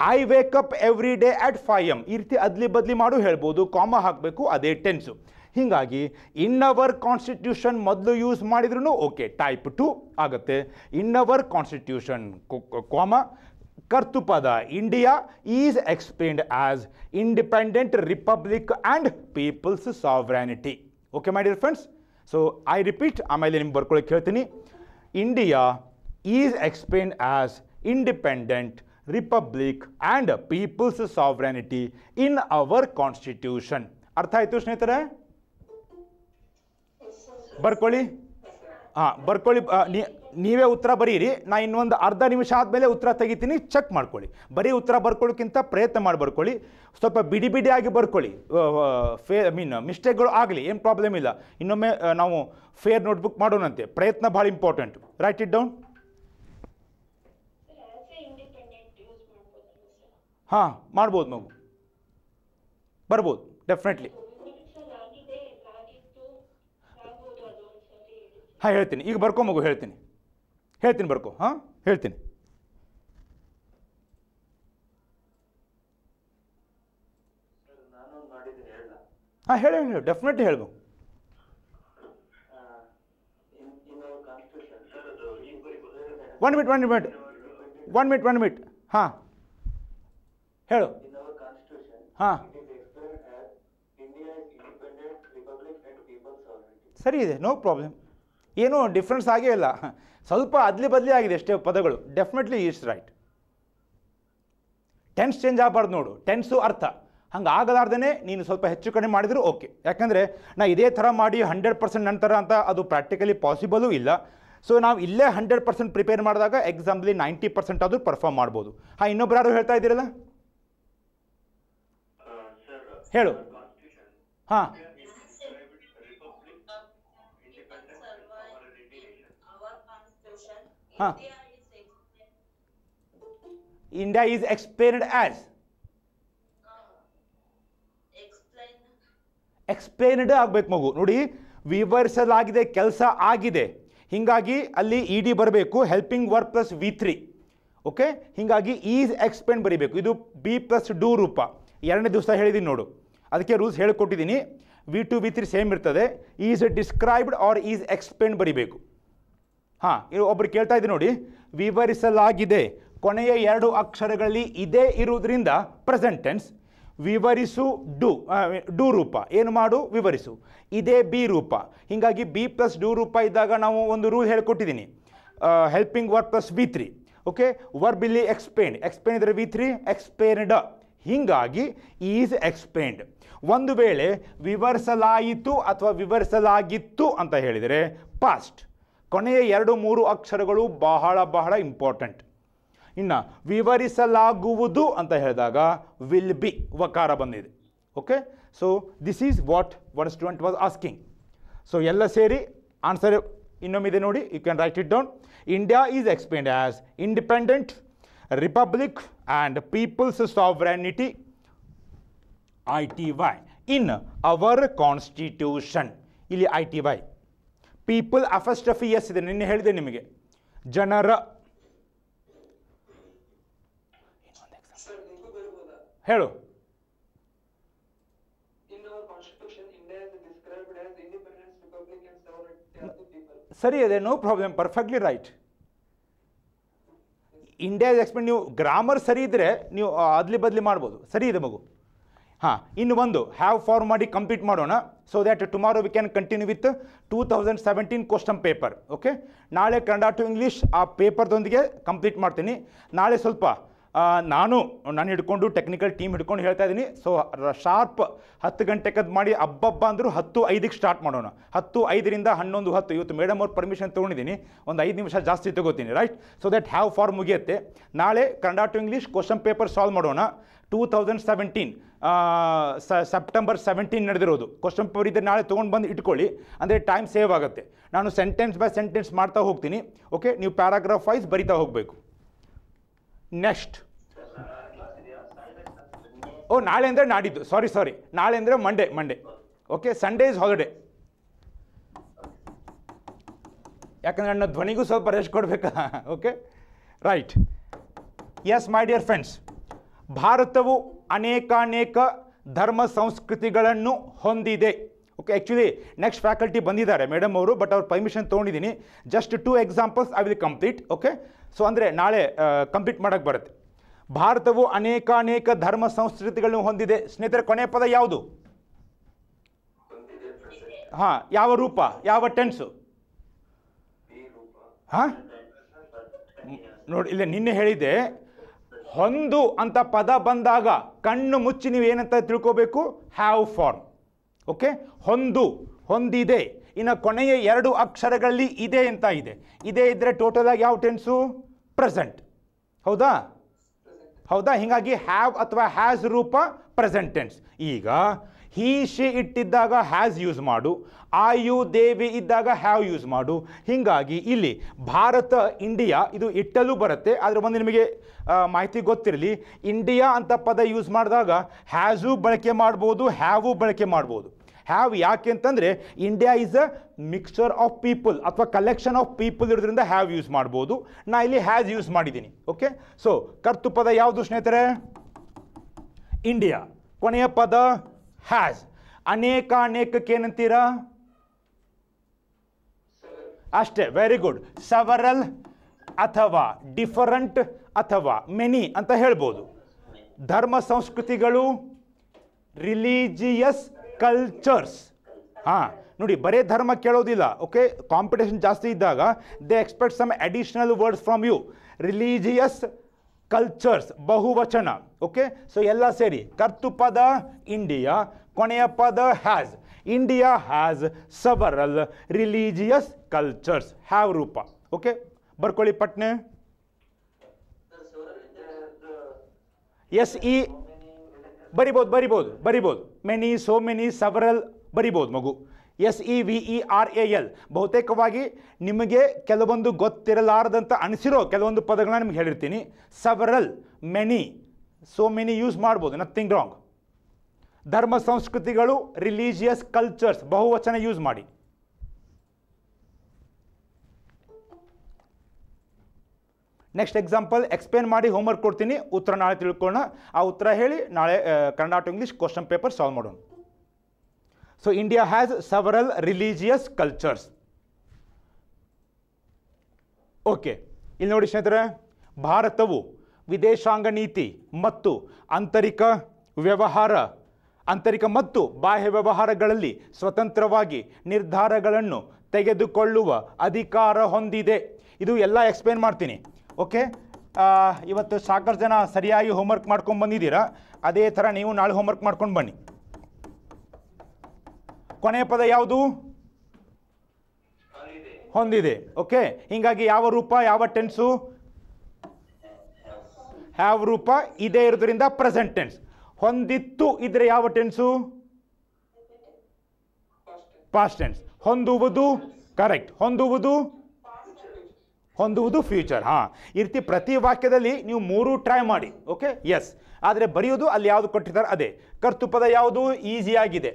I wake up every day at five M ಈ ರೀತಿ ಅದ್ಲಿ ಬದ್ಲಿ ಮಾಡು ಹೇಳ್ಬೋದು ಕಾಮ ಹಾಕಬೇಕು ಅದೇ ಟೆನ್ಸು ಹೀಗಾಗಿ ಇನ್ ಅವರ್ ಕಾನ್ಸ್ಟಿಟ್ಯೂಷನ್ ಮೊದಲು ಯೂಸ್ ಮಾಡಿದ್ರು ಓಕೆ ಟೈಪ್ ಟು ಆಗುತ್ತೆ ಇನ್ ಅವರ್ ಕಾನ್ಸ್ಟಿಟ್ಯೂಷನ್ ಕಾಮ ಕರ್ತುಪದ India is explained as independent republic and people's sovereignty okay my friends so I repeat ಆಮೇಲೆ ನಿಮ್ಗೆ ಬರ್ಕೊಳಕ್ಕೆ ಹೇಳ್ತೀನಿ India is explained as independent republic and people's sovereignty in our constitution ಅರ್ಥ ಆಯಿತು ಸ್ನೇಹಿತರೆ ಬರ್ಕೊಳ್ಳಿ ಹಾಂ ಬರ್ಕೊಳ್ಳಿ ನೀವೇ ಉತ್ತರ ಬರೀರಿ ನಾ ಇನ್ನೊಂದು ಅರ್ಧ ನಿಮಿಷ ಆದಮೇಲೆ ಉತ್ತರ ತೆಗಿತೀನಿ ಚೆಕ್ ಮಾಡ್ಕೊಳ್ಳಿ ಬರೀ ಉತ್ತರ ಬರ್ಕೊಳ್ಳೋಕ್ಕಿಂತ ಪ್ರಯತ್ನ ಮಾಡಿ ಬರ್ಕೊಳ್ಳಿ ಸ್ವಲ್ಪ ಬಿಡಿ ಬಿಡಿಯಾಗಿ ಬರ್ಕೊಳ್ಳಿ ಫೇ ಐ ಮೀನ್ ಮಿಸ್ಟೇಕ್ಗಳು ಆಗಲಿ ಏನು ಪ್ರಾಬ್ಲಮ್ ಇಲ್ಲ ಇನ್ನೊಮ್ಮೆ ನಾವು ಫೇರ್ ನೋಟ್ಬುಕ್ ಮಾಡೋಣಂತೆ ಪ್ರಯತ್ನ ಭಾಳ ಇಂಪಾರ್ಟೆಂಟ್ ರೈಟ್ ಇಟ್ ಡೌನ್ ಹಾಂ ಮಾಡ್ಬೋದು ಮಗು ಬರ್ಬೋದು ಡೆಫಿನೆಟ್ಲಿ ಹಾಂ ಹೇಳ್ತೀನಿ ಈಗ ಬರ್ಕೋ ಮಗು ಹೇಳ್ತೀನಿ ಹೇಳ್ತೀನಿ ಬರ್ಕೋ ಹಾಂ ಹೇಳ್ತೀನಿ ಹಾಂ ಹೇಳಿ ಹೇಳಿ ಡೆಫಿನೆಟ್ಲಿ ಹೇಳ್ಬೇಕು one minute one minute one minute one minute ಹಾಂ ಹೇಳು ಹಾಂ ಸರಿ ಇದೆ ನೋ ಪ್ರಾಬ್ಲಮ್ ಏನು ಡಿಫ್ರೆನ್ಸ್ ಆಗೇ ಇಲ್ಲ ಸ್ವಲ್ಪ ಅದ್ಲಿ ಬದಲಿ ಆಗಿದೆ ಎಷ್ಟೇ ಪದಗಳು definitely is right tense change ಆಗಬಾರ್ದು ನೋಡು ಟೆನ್ಸು ಅರ್ಥ ಹಂಗೆ ಆಗಲಾರ್ದೇ ನೀನು ಸ್ವಲ್ಪ ಹೆಚ್ಚು ಕಡಿಮೆ ಮಾಡಿದರೂ ಓಕೆ ಯಾಕಂದರೆ ನಾ ಇದೇ ಥರ ಮಾಡಿ ಹಂಡ್ರೆಡ್ ಪರ್ಸೆಂಟ್ ನಂತರ ಅಂತ ಅದು ಪ್ರಾಕ್ಟಿಕಲಿ ಪಾಸಿಬಲೂ ಇಲ್ಲ ಸೊ ನಾವು ಇಲ್ಲೇ ಹಂಡ್ರೆಡ್ ಪರ್ಸೆಂಟ್ ಪ್ರಿಪೇರ್ ಮಾಡಿದಾಗ ಎಕ್ಸಾಮ್ಲಿ ನೈಂಟಿ ಪರ್ಸೆಂಟ್ ಆದರೂ ಪರ್ಫಾರ್ಮ್ ಮಾಡ್ಬೋದು ಹಾಂ ಇನ್ನೊಬ್ರು ಯಾರು ಹೇಳ್ತಾ ಇದ್ದೀರಲ್ಲ ಹೇಳು ಹಾಂ ಹಾಂ India is explained as explained ಆಗಬೇಕು ಮಗು ನೋಡಿ ವಿವರಿಸಲಾಗಿದೆ ಕೆಲಸ ಆಗಿದೆ ಹೀಗಾಗಿ ಅಲ್ಲಿ ಇ e ಡಿ ಬರಬೇಕು helping work plus V three okay ಹೀಗಾಗಿ ಈಸ್ ಎಕ್ಸ್ಪ್ಲೇನ್ ಬರೀಬೇಕು ಇದು ಬಿ ಪ್ಲಸ್ ಡೂ ರೂಪ ಎರಡನೇ ದಿವಸ ಹೇಳಿದ್ದೀನಿ ನೋಡು ಅದಕ್ಕೆ ರೂಲ್ಸ್ ಹೇಳಿಕೊಟ್ಟಿದ್ದೀನಿ V two V three same ಇರ್ತದೆ is described or is explain ಬರೀಬೇಕು ಹಾಂ ಇದು ಒಬ್ಬರು ಕೇಳ್ತಾ ಇದ್ದೀನಿ ನೋಡಿ ವಿವರಿಸಲಾಗಿದೆ ಕೊನೆಯ ಎರಡು ಅಕ್ಷರಗಳಲ್ಲಿ ಇದೇ ಇರುವುದರಿಂದ ಪ್ರೆಸೆಂಟೆನ್ಸ್ ವಿವರಿಸು ಡು ಡು ರೂಪ ಏನು ಮಾಡು ವಿವರಿಸು ಇದೇ ಬಿ ರೂಪ ಹೀಗಾಗಿ ಬಿ ಪ್ಲಸ್ ಡು ರೂಪ ಇದ್ದಾಗ ನಾವು ಒಂದು ರೂಲ್ ಹೇಳ್ಕೊಟ್ಟಿದ್ದೀನಿ helping verb plus V three okay verb ಇಲ್ಲಿ ಎಕ್ಸ್ಪ್ಲೇನ್ ಎಕ್ಸ್ಪೇನ್ ಇದ್ರೆ ವಿ ತ್ರೀ ಎಕ್ಸ್ಪೇನ್ಡ್ ಹೀಗಾಗಿ ಈಸ್ ಎಕ್ಸ್ಪ್ಲೇನ್ಡ್ ಒಂದು ವೇಳೆ ವಿವರಿಸಲಾಯಿತು ಅಥವಾ ವಿವರಿಸಲಾಗಿತ್ತು ಅಂತ ಹೇಳಿದರೆ ಪಾಸ್ಟ್ ಕೊನೆಯ ಎರಡು ಮೂರು ಅಕ್ಷರಗಳು ಬಹಳ ಬಹಳ ಇಂಪಾರ್ಟೆಂಟ್ ಇನ್ನು ವಿವರಿಸಲಾಗುವುದು ಅಂತ ಹೇಳಿದಾಗ ವಿಲ್ ಬಿ ವಕಾರ ಬಂದಿದೆ okay so this is what one student was asking so ಎಲ್ಲ ಸೇರಿ ಆನ್ಸರ್ ಇನ್ನೊಮ್ಮಿದೆ ನೋಡಿ you can write it down India is expand as independent republic and people's sovereignty ITY in our constitution ಇಲ್ಲಿ I T Y people ಅಫಸ್ಟ್ of S ಇದೆ ನಿನ್ನೆ ಹೇಳಿದೆ ನಿಮಗೆ ಜನರ ಹೇಳು ಸರಿ ಅದೇ no problem perfectly right India explain ನೀವು ಗ್ರಾಮರ್ ಸರಿ ಇದ್ದರೆ ನೀವು ಅದಲಿ ಬದಲಿ ಮಾಡ್ಬೋದು ಸರಿ ಇದೆ ಮಗು ಹಾಂ ಇನ್ನು ಒಂದು ಹ್ಯಾವ್ ಫಾರ್ಮ್ ಮಾಡಿ ಕಂಪ್ಲೀಟ್ ಮಾಡೋಣ so that tomorrow we can continue with two thousand seventeen question paper okay ನಾಳೆ ಕನ್ನಡ ಟು ಇಂಗ್ಲೀಷ್ ಆ ಪೇಪರ್ದೊಂದಿಗೆ ಕಂಪ್ಲೀಟ್ ಮಾಡ್ತೀನಿ ನಾಳೆ ಸ್ವಲ್ಪ ನಾನು ನಾನು ಹಿಡ್ಕೊಂಡು ಟೆಕ್ನಿಕಲ್ ಟೀಮ್ ಹಿಡ್ಕೊಂಡು ಹೇಳ್ತಾ ಇದ್ದೀನಿ ಸೊ ಶಾರ್ಪ್ ಹತ್ತು ಗಂಟೆಕದ್ದು ಮಾಡಿ ಹಬ್ಬಬ್ಬ ಅಂದರೂ ಹತ್ತು ಐದಕ್ಕೆ ಸ್ಟಾರ್ಟ್ ಮಾಡೋಣ ಹತ್ತು ಐದರಿಂದ ಹನ್ನೊಂದು ಹತ್ತು ಇವತ್ತು ಮೇಡಮ್ ಅವ್ರ ಪರ್ಮಿಷನ್ ತೊಗೊಂಡಿದ್ದೀನಿ ಒಂದು ಐದು ನಿಮಿಷ ಜಾಸ್ತಿ ತೊಗೋತೀನಿ right so that have for ಮುಗಿಯುತ್ತೆ ನಾಳೆ Kannada to English question paper solve ಮಾಡೋಣ two thousand seventeen September seventeen ನಡೆದಿರೋದು ಕ್ವಶನ್ ಪೇಪರ್ ಇದ್ದರೆ ನಾಳೆ ತೊಗೊಂಡು ಬಂದು ಇಟ್ಕೊಳ್ಳಿ ಅಂದರೆ ಟೈಮ್ ಸೇವ್ ಆಗುತ್ತೆ ನಾನು ಸೆಂಟೆನ್ಸ್ ಬೈ ಸೆಂಟೆನ್ಸ್ ಮಾಡ್ತಾ ಹೋಗ್ತೀನಿ ಓಕೆ ನೀವು ಪ್ಯಾರಾಗ್ರಾಫ್ ವೈಸ್ ಬರಿತಾ ಹೋಗಬೇಕು ನೆಕ್ಸ್ಟ್ ಓ ನಾಳೆ ಅಂದರೆ ನಾಡಿದ್ದು ಸಾರಿ ಸಾರಿ ನಾಳೆ ಅಂದರೆ Monday Monday okay Sunday is holiday ಯಾಕಂದರೆ ನನ್ನ ಧ್ವನಿಗೂ ಸ್ವಲ್ಪ ರೆಸ್ಟ್ ಕೊಡಬೇಕಾ okay right yes my dear friends ಭಾರತವು ಅನೇಕಾನೇಕ ಧರ್ಮ ಸಂಸ್ಕೃತಿಗಳನ್ನು ಹೊಂದಿದೆ ಓಕೆ ಆ್ಯಕ್ಚುಲಿ ನೆಕ್ಸ್ಟ್ ಫ್ಯಾಕಲ್ಟಿ ಬಂದಿದ್ದಾರೆ ಮೇಡಮ್ ಅವರು ಬಟ್ ಅವ್ರ ಪರ್ಮಿಷನ್ ತೊಗೊಂಡಿದ್ದೀನಿ just two examples I will complete okay so ಅಂದರೆ ನಾಳೆ ಕಂಪ್ಲೀಟ್ ಮಾಡೋಕ್ಕೆ ಬರುತ್ತೆ ಭಾರತವು ಅನೇಕ ಅನೇಕ ಧರ್ಮ ಸಂಸ್ಕೃತಿಗಳನ್ನು ಹೊಂದಿದೆ ಸ್ನೇಹಿತರೆ ಕೊನೆ ಪದ ಯಾವುದು ಹಾಂ ಯಾವ ರೂಪ ಯಾವ ಟೆನ್ಸು ಹಾಂ ನೋಡಿ ಇಲ್ಲ ನಿನ್ನೆ ಹೇಳಿದೆ ಹೊಂದು ಅಂತ ಪದ ಬಂದಾಗ ಕಣ್ಣು ಮುಚ್ಚಿ ನೀವು ಏನಂತ ತಿಳ್ಕೋಬೇಕು ಹ್ಯಾವ್ ಫಾರ್ಮ್ ಓಕೆ ಹೊಂದು ಹೊಂದಿದೆ ಇನ್ನು ಕೊನೆಯ ಎರಡು ಅಕ್ಷರಗಳಲ್ಲಿ ಇದೆ ಅಂತ ಇದೆ ಇದೇ ಇದ್ದರೆ ಆಗಿ ಯಾವ ಟೆನ್ಸು ಪ್ರೆಸೆಂಟ್ ಹೌದಾ ಹೌದಾ ಹೀಗಾಗಿ ಹ್ಯಾವ್ ಅಥವಾ ಹ್ಯಾಸ್ ರೂಪ ಪ್ರೆಸೆಂಟ್ ಟೆನ್ಸ್ ಈಗ ಹೀ ಶಿ ಇಟ್ಟಿದ್ದಾಗ ಹ್ಯಾಸ್ ಯೂಸ್ ಮಾಡು ಆಯು ದೇವಿ ಇದ್ದಾಗ ಹ್ಯಾವ್ ಯೂಸ್ ಮಾಡು ಹೀಗಾಗಿ ಇಲ್ಲಿ ಭಾರತ ಇಂಡಿಯಾ ಇದು ಇಟ್ಟಲು ಬರುತ್ತೆ ಆದರೆ ಒಂದು ನಿಮಗೆ ಮಾಹಿತಿ ಗೊತ್ತಿರಲಿ ಇಂಡಿಯಾ ಅಂತ ಪದ ಯೂಸ್ ಮಾಡಿದಾಗ ಹ್ಯಾಸು ಬಳಕೆ ಮಾಡ್ಬೋದು ಹ್ಯಾವು ಬಳಕೆ ಮಾಡ್ಬೋದು ಹ್ಯಾವ್ ಯಾಕೆ ಅಂತಂದರೆ India is a mixture of people ಅಥವಾ ಕಲೆಕ್ಷನ್ ಆಫ್ ಪೀಪಲ್ ಇರೋದ್ರಿಂದ ಹ್ಯಾವ್ ಯೂಸ್ ಮಾಡ್ಬೋದು ನಾ ಇಲ್ಲಿ ಹ್ಯಾಸ್ ಯೂಸ್ ಮಾಡಿದ್ದೀನಿ ಓಕೆ ಸೊ ಪದ ಯಾವುದು ಸ್ನೇಹಿತರೆ ಇಂಡಿಯಾ ಕೊನೆಯ ಪದ ಹ್ಯಾಸ್ ಅನೇಕ ಅನೇಕಕ್ಕೆ ಏನಂತೀರಾ ಅಷ್ಟೇ ವೆರಿ ಗುಡ್ ಸವರಲ್ ಅಥವಾ ಡಿಫರೆಂಟ್ ಅಥವಾ ಮೆನಿ ಅಂತ ಹೇಳ್ಬೋದು ಧರ್ಮ ಸಂಸ್ಕೃತಿಗಳು ರಿಲೀಜಿಯಸ್ ಕಲ್ಚರ್ಸ್ ಹಾಂ ನೋಡಿ ಬರೇ ಧರ್ಮ ಕೇಳೋದಿಲ್ಲ ಓಕೆ ಕಾಂಪಿಟೇಷನ್ ಜಾಸ್ತಿ ಇದ್ದಾಗ they expect some additional words from you religious cultures ಬಹುವಚನ ಓಕೆ ಸೊ ಎಲ್ಲ ಸೇರಿ ಕರ್ತು ಪದ ಇಂಡಿಯಾ ಕೊನೆಯ ಪದ has India has several religious cultures have ರೂಪ ಓಕೆ ಬರ್ಕೊಳ್ಳಿ ಪಟ್ನೆ ಎಸ್ ಇ ಬರಿಬೋದು ಬರಿಬೋದು ಬರಿಬೋದು ಮೆನಿ ಸೋ ಮೆನಿ ಸವರಲ್ ಬರಿಬೋದು ಮಗು S E V E R A L ಬಹುತೇಕವಾಗಿ ನಿಮಗೆ ಕೆಲವೊಂದು ಗೊತ್ತಿರಲಾರದಂತ ಅನಿಸಿರೋ ಕೆಲವೊಂದು ಪದಗಳನ್ನ ನಿಮ್ಗೆ ಹೇಳಿರ್ತೀನಿ several many so many use ಮಾಡ್ಬೋದು ನಥಿಂಗ್ ರಾಂಗ್ ಧರ್ಮ ಸಂಸ್ಕೃತಿಗಳು ರಿಲೀಜಿಯಸ್ ಕಲ್ಚರ್ಸ್ ಬಹುವಚನ ಯೂಸ್ ಮಾಡಿ ನೆಕ್ಸ್ಟ್ ಎಕ್ಸಾಂಪಲ್ ಎಕ್ಸ್ಪ್ಲೇನ್ ಮಾಡಿ ಹೋಮ್ವರ್ಕ್ ಕೊಡ್ತೀನಿ ಉತ್ತರ ನಾಳೆ ತಿಳ್ಕೊಳ್ಳೋಣ ಆ ಉತ್ತರ ಹೇಳಿ ನಾಳೆ Kannada to English question paper solve ಮಾಡೋಣ so India has several religious cultures okay ಇಲ್ಲಿ ನೋಡಿ ಸ್ನೇಹಿತರೆ ಭಾರತವು ವಿದೇಶಾಂಗ ನೀತಿ ಮತ್ತು ಆಂತರಿಕ ವ್ಯವಹಾರ ಆಂತರಿಕ ಮತ್ತು ಬಾಹ್ಯ ವ್ಯವಹಾರಗಳಲ್ಲಿ ಸ್ವತಂತ್ರವಾಗಿ ನಿರ್ಧಾರಗಳನ್ನು ತೆಗೆದುಕೊಳ್ಳುವ ಅಧಿಕಾರ ಹೊಂದಿದೆ ಇದು ಎಲ್ಲ ಎಕ್ಸ್ಪ್ಲೇನ್ ಮಾಡ್ತೀನಿ ಓಕೆ ಇವತ್ತು ಸಾಕಷ್ಟು ಜನ ಸರಿಯಾಗಿ ಹೋಮ್ವರ್ಕ್ ಮಾಡ್ಕೊಂಡು ಬಂದಿದ್ದೀರಾ ಅದೇ ಥರ ನೀವು ನಾಳೆ ಹೋಮ್ವರ್ಕ್ ಮಾಡ್ಕೊಂಡು ಬನ್ನಿ ಕೊನೆಯ ಪದ ಯಾವುದು ಹೊಂದಿದೆ ಓಕೆ ಹೀಗಾಗಿ ಯಾವ ರೂಪ ಯಾವ ಟೆನ್ಸು ಯಾವ ರೂಪ ಇದೆ ಇರೋದ್ರಿಂದ ಪ್ರೆಸೆಂಟ್ ಟೆನ್ಸ್ ಹೊಂದಿತ್ತು ಇದ್ರೆ ಯಾವ ಟೆನ್ಸು ಪಾಸ್ಟ್ ಟೆನ್ಸ್ ಹೊಂದುವುದು ಕರೆಕ್ಟ್ ಹೊಂದುವುದು ಹೊಂದುವುದು ಫ್ಯೂಚರ್ ಹಾಂ ಈ ರೀತಿ ಪ್ರತಿ ವಾಕ್ಯದಲ್ಲಿ ನೀವು ಮೂರು ಟ್ರೈ ಮಾಡಿ ಓಕೆ ಎಸ್ ಆದರೆ ಬರೆಯೋದು ಅಲ್ಲಿ ಯಾವುದು ಕೊಟ್ಟಿದ್ದಾರೆ ಅದೇ ಕರ್ತೃಪದ ಯಾವುದು ಈಸಿಯಾಗಿದೆ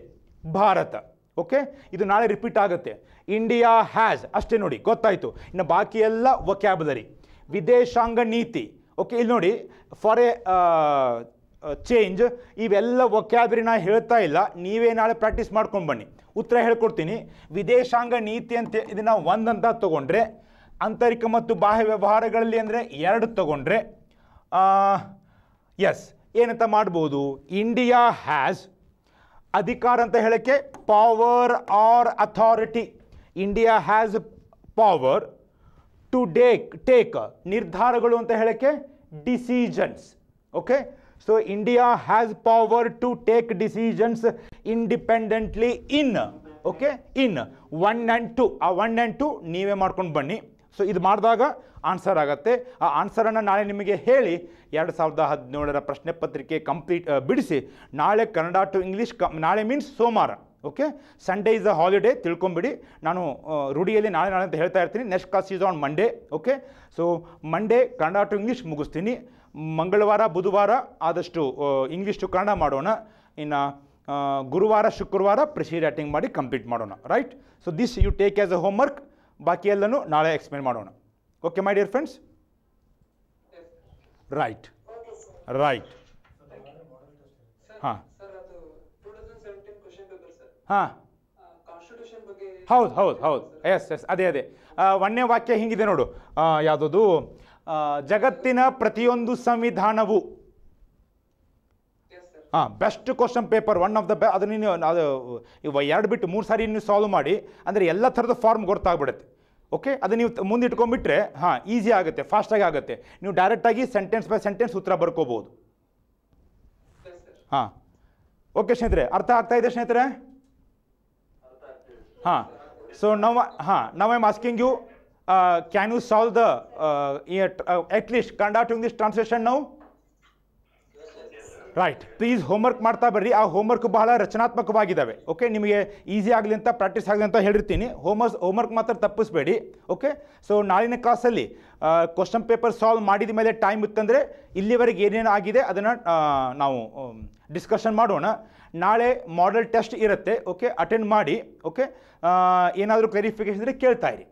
ಭಾರತ ಓಕೆ ಇದು ನಾಳೆ ರಿಪೀಟ್ ಆಗುತ್ತೆ ಇಂಡಿಯಾ ಹ್ಯಾಸ್ ಅಷ್ಟೇ ನೋಡಿ ಗೊತ್ತಾಯಿತು ಇನ್ನು ಬಾಕಿ ಎಲ್ಲ ವೊಕ್ಯಾಬುಲರಿ ವಿದೇಶಾಂಗ ನೀತಿ ಓಕೆ ಇಲ್ಲಿ ನೋಡಿ ಫಾರ್ ಎ ಚೇಂಜ್ ಇವೆಲ್ಲ ವೊಕ್ಯಾಬರಿ ನಾ ಹೇಳ್ತಾ ಇಲ್ಲ ನೀವೇ ನಾಳೆ ಪ್ರಾಕ್ಟೀಸ್ ಮಾಡ್ಕೊಂಡು ಬನ್ನಿ ಉತ್ತರ ಹೇಳ್ಕೊಡ್ತೀನಿ ವಿದೇಶಾಂಗ ನೀತಿ ಅಂತ ಇದನ್ನು ಒಂದಂತ ತೊಗೊಂಡ್ರೆ ಆಂತರಿಕ ಮತ್ತು ಬಾಹ್ಯ ವ್ಯವಹಾರಗಳಲ್ಲಿ ಅಂದರೆ ಎರಡು ತಗೊಂಡ್ರೆ ಎಸ್ ಏನಂತ ಮಾಡ್ಬೋದು ಇಂಡಿಯಾ ಹ್ಯಾಸ್ ಅಧಿಕಾರ ಅಂತ ಹೇಳೋಕ್ಕೆ power or authority India has power to take take ನಿರ್ಧಾರಗಳು ಅಂತ ಹೇಳೋಕ್ಕೆ decisions okay so India has power to take decisions independently in okay in one and two ಆ ಒನ್ ಆ್ಯಂಡ್ ಟು ನೀವೇ ಮಾಡ್ಕೊಂಡು ಬನ್ನಿ ಸೊ ಇದು ಮಾಡಿದಾಗ ಆನ್ಸರ್ ಆಗುತ್ತೆ ಆ ಆನ್ಸರನ್ನು ನಾಳೆ ನಿಮಗೆ ಹೇಳಿ ಎರಡು ಸಾವಿರದ ಹದಿನೇಳರ ಪ್ರಶ್ನೆ ಪತ್ರಿಕೆ ಕಂಪ್ಲೀಟ್ ಬಿಡಿಸಿ ನಾಳೆ ಕನ್ನಡ ಟು ಇಂಗ್ಲೀಷ್ ಕಮ್ ನಾಳೆ ಮೀನ್ಸ್ ಸೋಮವಾರ okay Sunday is a holiday ತಿಳ್ಕೊಂಬಿಡಿ ನಾನು ರೂಢಿಯಲ್ಲಿ ನಾಳೆ ನಾಳೆ ಅಂತ ಹೇಳ್ತಾ ಇರ್ತೀನಿ next class is on Monday okay so Monday Kannada to English ಮುಗಿಸ್ತೀನಿ ಮಂಗಳವಾರ ಬುಧವಾರ ಆದಷ್ಟು ಇಂಗ್ಲೀಷ್ ಟು ಕನ್ನಡ ಮಾಡೋಣ ಇನ್ನು ಗುರುವಾರ ಶುಕ್ರವಾರ ಪ್ರಿಸಿ ರೈಟಿಂಗ್ ಮಾಡಿ ಕಂಪ್ಲೀಟ್ ಮಾಡೋಣ right so this you take as a work ಬಾಕಿ ಎಲ್ಲನೂ ನಾಳೆ ಎಕ್ಸ್ಪ್ಲೇನ್ ಮಾಡೋಣ okay my dear friends right right ಹಾಂ ಹಾಂ ಹೌದು ಹೌದು ಹೌದು ಎಸ್ ಎಸ್ ಅದೇ ಅದೇ ಒಂದೇ ವಾಕ್ಯ ಹಿಂಗಿದೆ ನೋಡು ಯಾವುದದು ಜಗತ್ತಿನ ಪ್ರತಿಯೊಂದು ಸಂವಿಧಾನವು ಹಾಂ best question paper one of the ಬೆ ಅದನ್ನ ನೀವು ಅದು ಇವ ಎರಡು ಬಿಟ್ಟು ಮೂರು ಸಾರಿ ನೀವು ಸಾಲ್ವ್ ಮಾಡಿ ಅಂದರೆ ಎಲ್ಲ ಥರದ ಫಾರ್ಮ್ ಗೊತ್ತಾಗ್ಬಿಡುತ್ತೆ ಓಕೆ ಅದು ನೀವು ಮುಂದೆ ಹಾಂ ಈಸಿ ಆಗುತ್ತೆ ಫಾಸ್ಟಾಗಿ ಆಗುತ್ತೆ ನೀವು ಡೈರೆಕ್ಟಾಗಿ ಸೆಂಟೆನ್ಸ್ ಬೈ ಸೆಂಟೆನ್ಸ್ ಉತ್ತರ ಬರ್ಕೋಬೋದು ಹಾಂ ಓಕೆ ಸ್ನೇಹಿತರೆ ಅರ್ಥ ಆಗ್ತಾ ಇದೆ ಸ್ನೇಹಿತರೆ ಹಾಂ ಸೊ ನವ್ ಹಾಂ now I'm asking you can you solve the at least conducting this translation now right please homework ಮಾಡ್ತಾ ಬರ್ರಿ ಆ ಹೋಮ್ವರ್ಕ್ ಬಹಳ ರಚನಾತ್ಮಕವಾಗಿದ್ದಾವೆ ಓಕೆ ನಿಮಗೆ ಈಸಿ ಆಗಲಿ ಅಂತ ಪ್ರಾಕ್ಟೀಸ್ ಆಗಲಿ ಅಂತ ಹೇಳಿರ್ತೀನಿ ಹೋಮ್ ಹೋಮ್ವರ್ಕ್ ಮಾತ್ರ ತಪ್ಪಿಸ್ಬೇಡಿ ಓಕೆ ಸೊ ನಾಳಿನ ಕ್ಲಾಸಲ್ಲಿ ಕ್ವಶನ್ ಪೇಪರ್ ಸಾಲ್ವ್ ಮಾಡಿದ ಮೇಲೆ ಟೈಮ್ ಇತ್ತಂದರೆ ಇಲ್ಲಿವರೆಗೆ ಏನೇನು ಆಗಿದೆ ಅದನ್ನು ನಾವು ಡಿಸ್ಕಷನ್ ಮಾಡೋಣ ನಾಳೆ ಮಾಡೆಲ್ ಟೆಸ್ಟ್ ಇರುತ್ತೆ ಓಕೆ ಅಟೆಂಡ್ ಮಾಡಿ ಓಕೆ ಏನಾದರೂ ಕ್ಲಾರಿಫಿಕೇಷನ್ ಇದ್ದರೆ ಕೇಳ್ತಾ ಇರಿ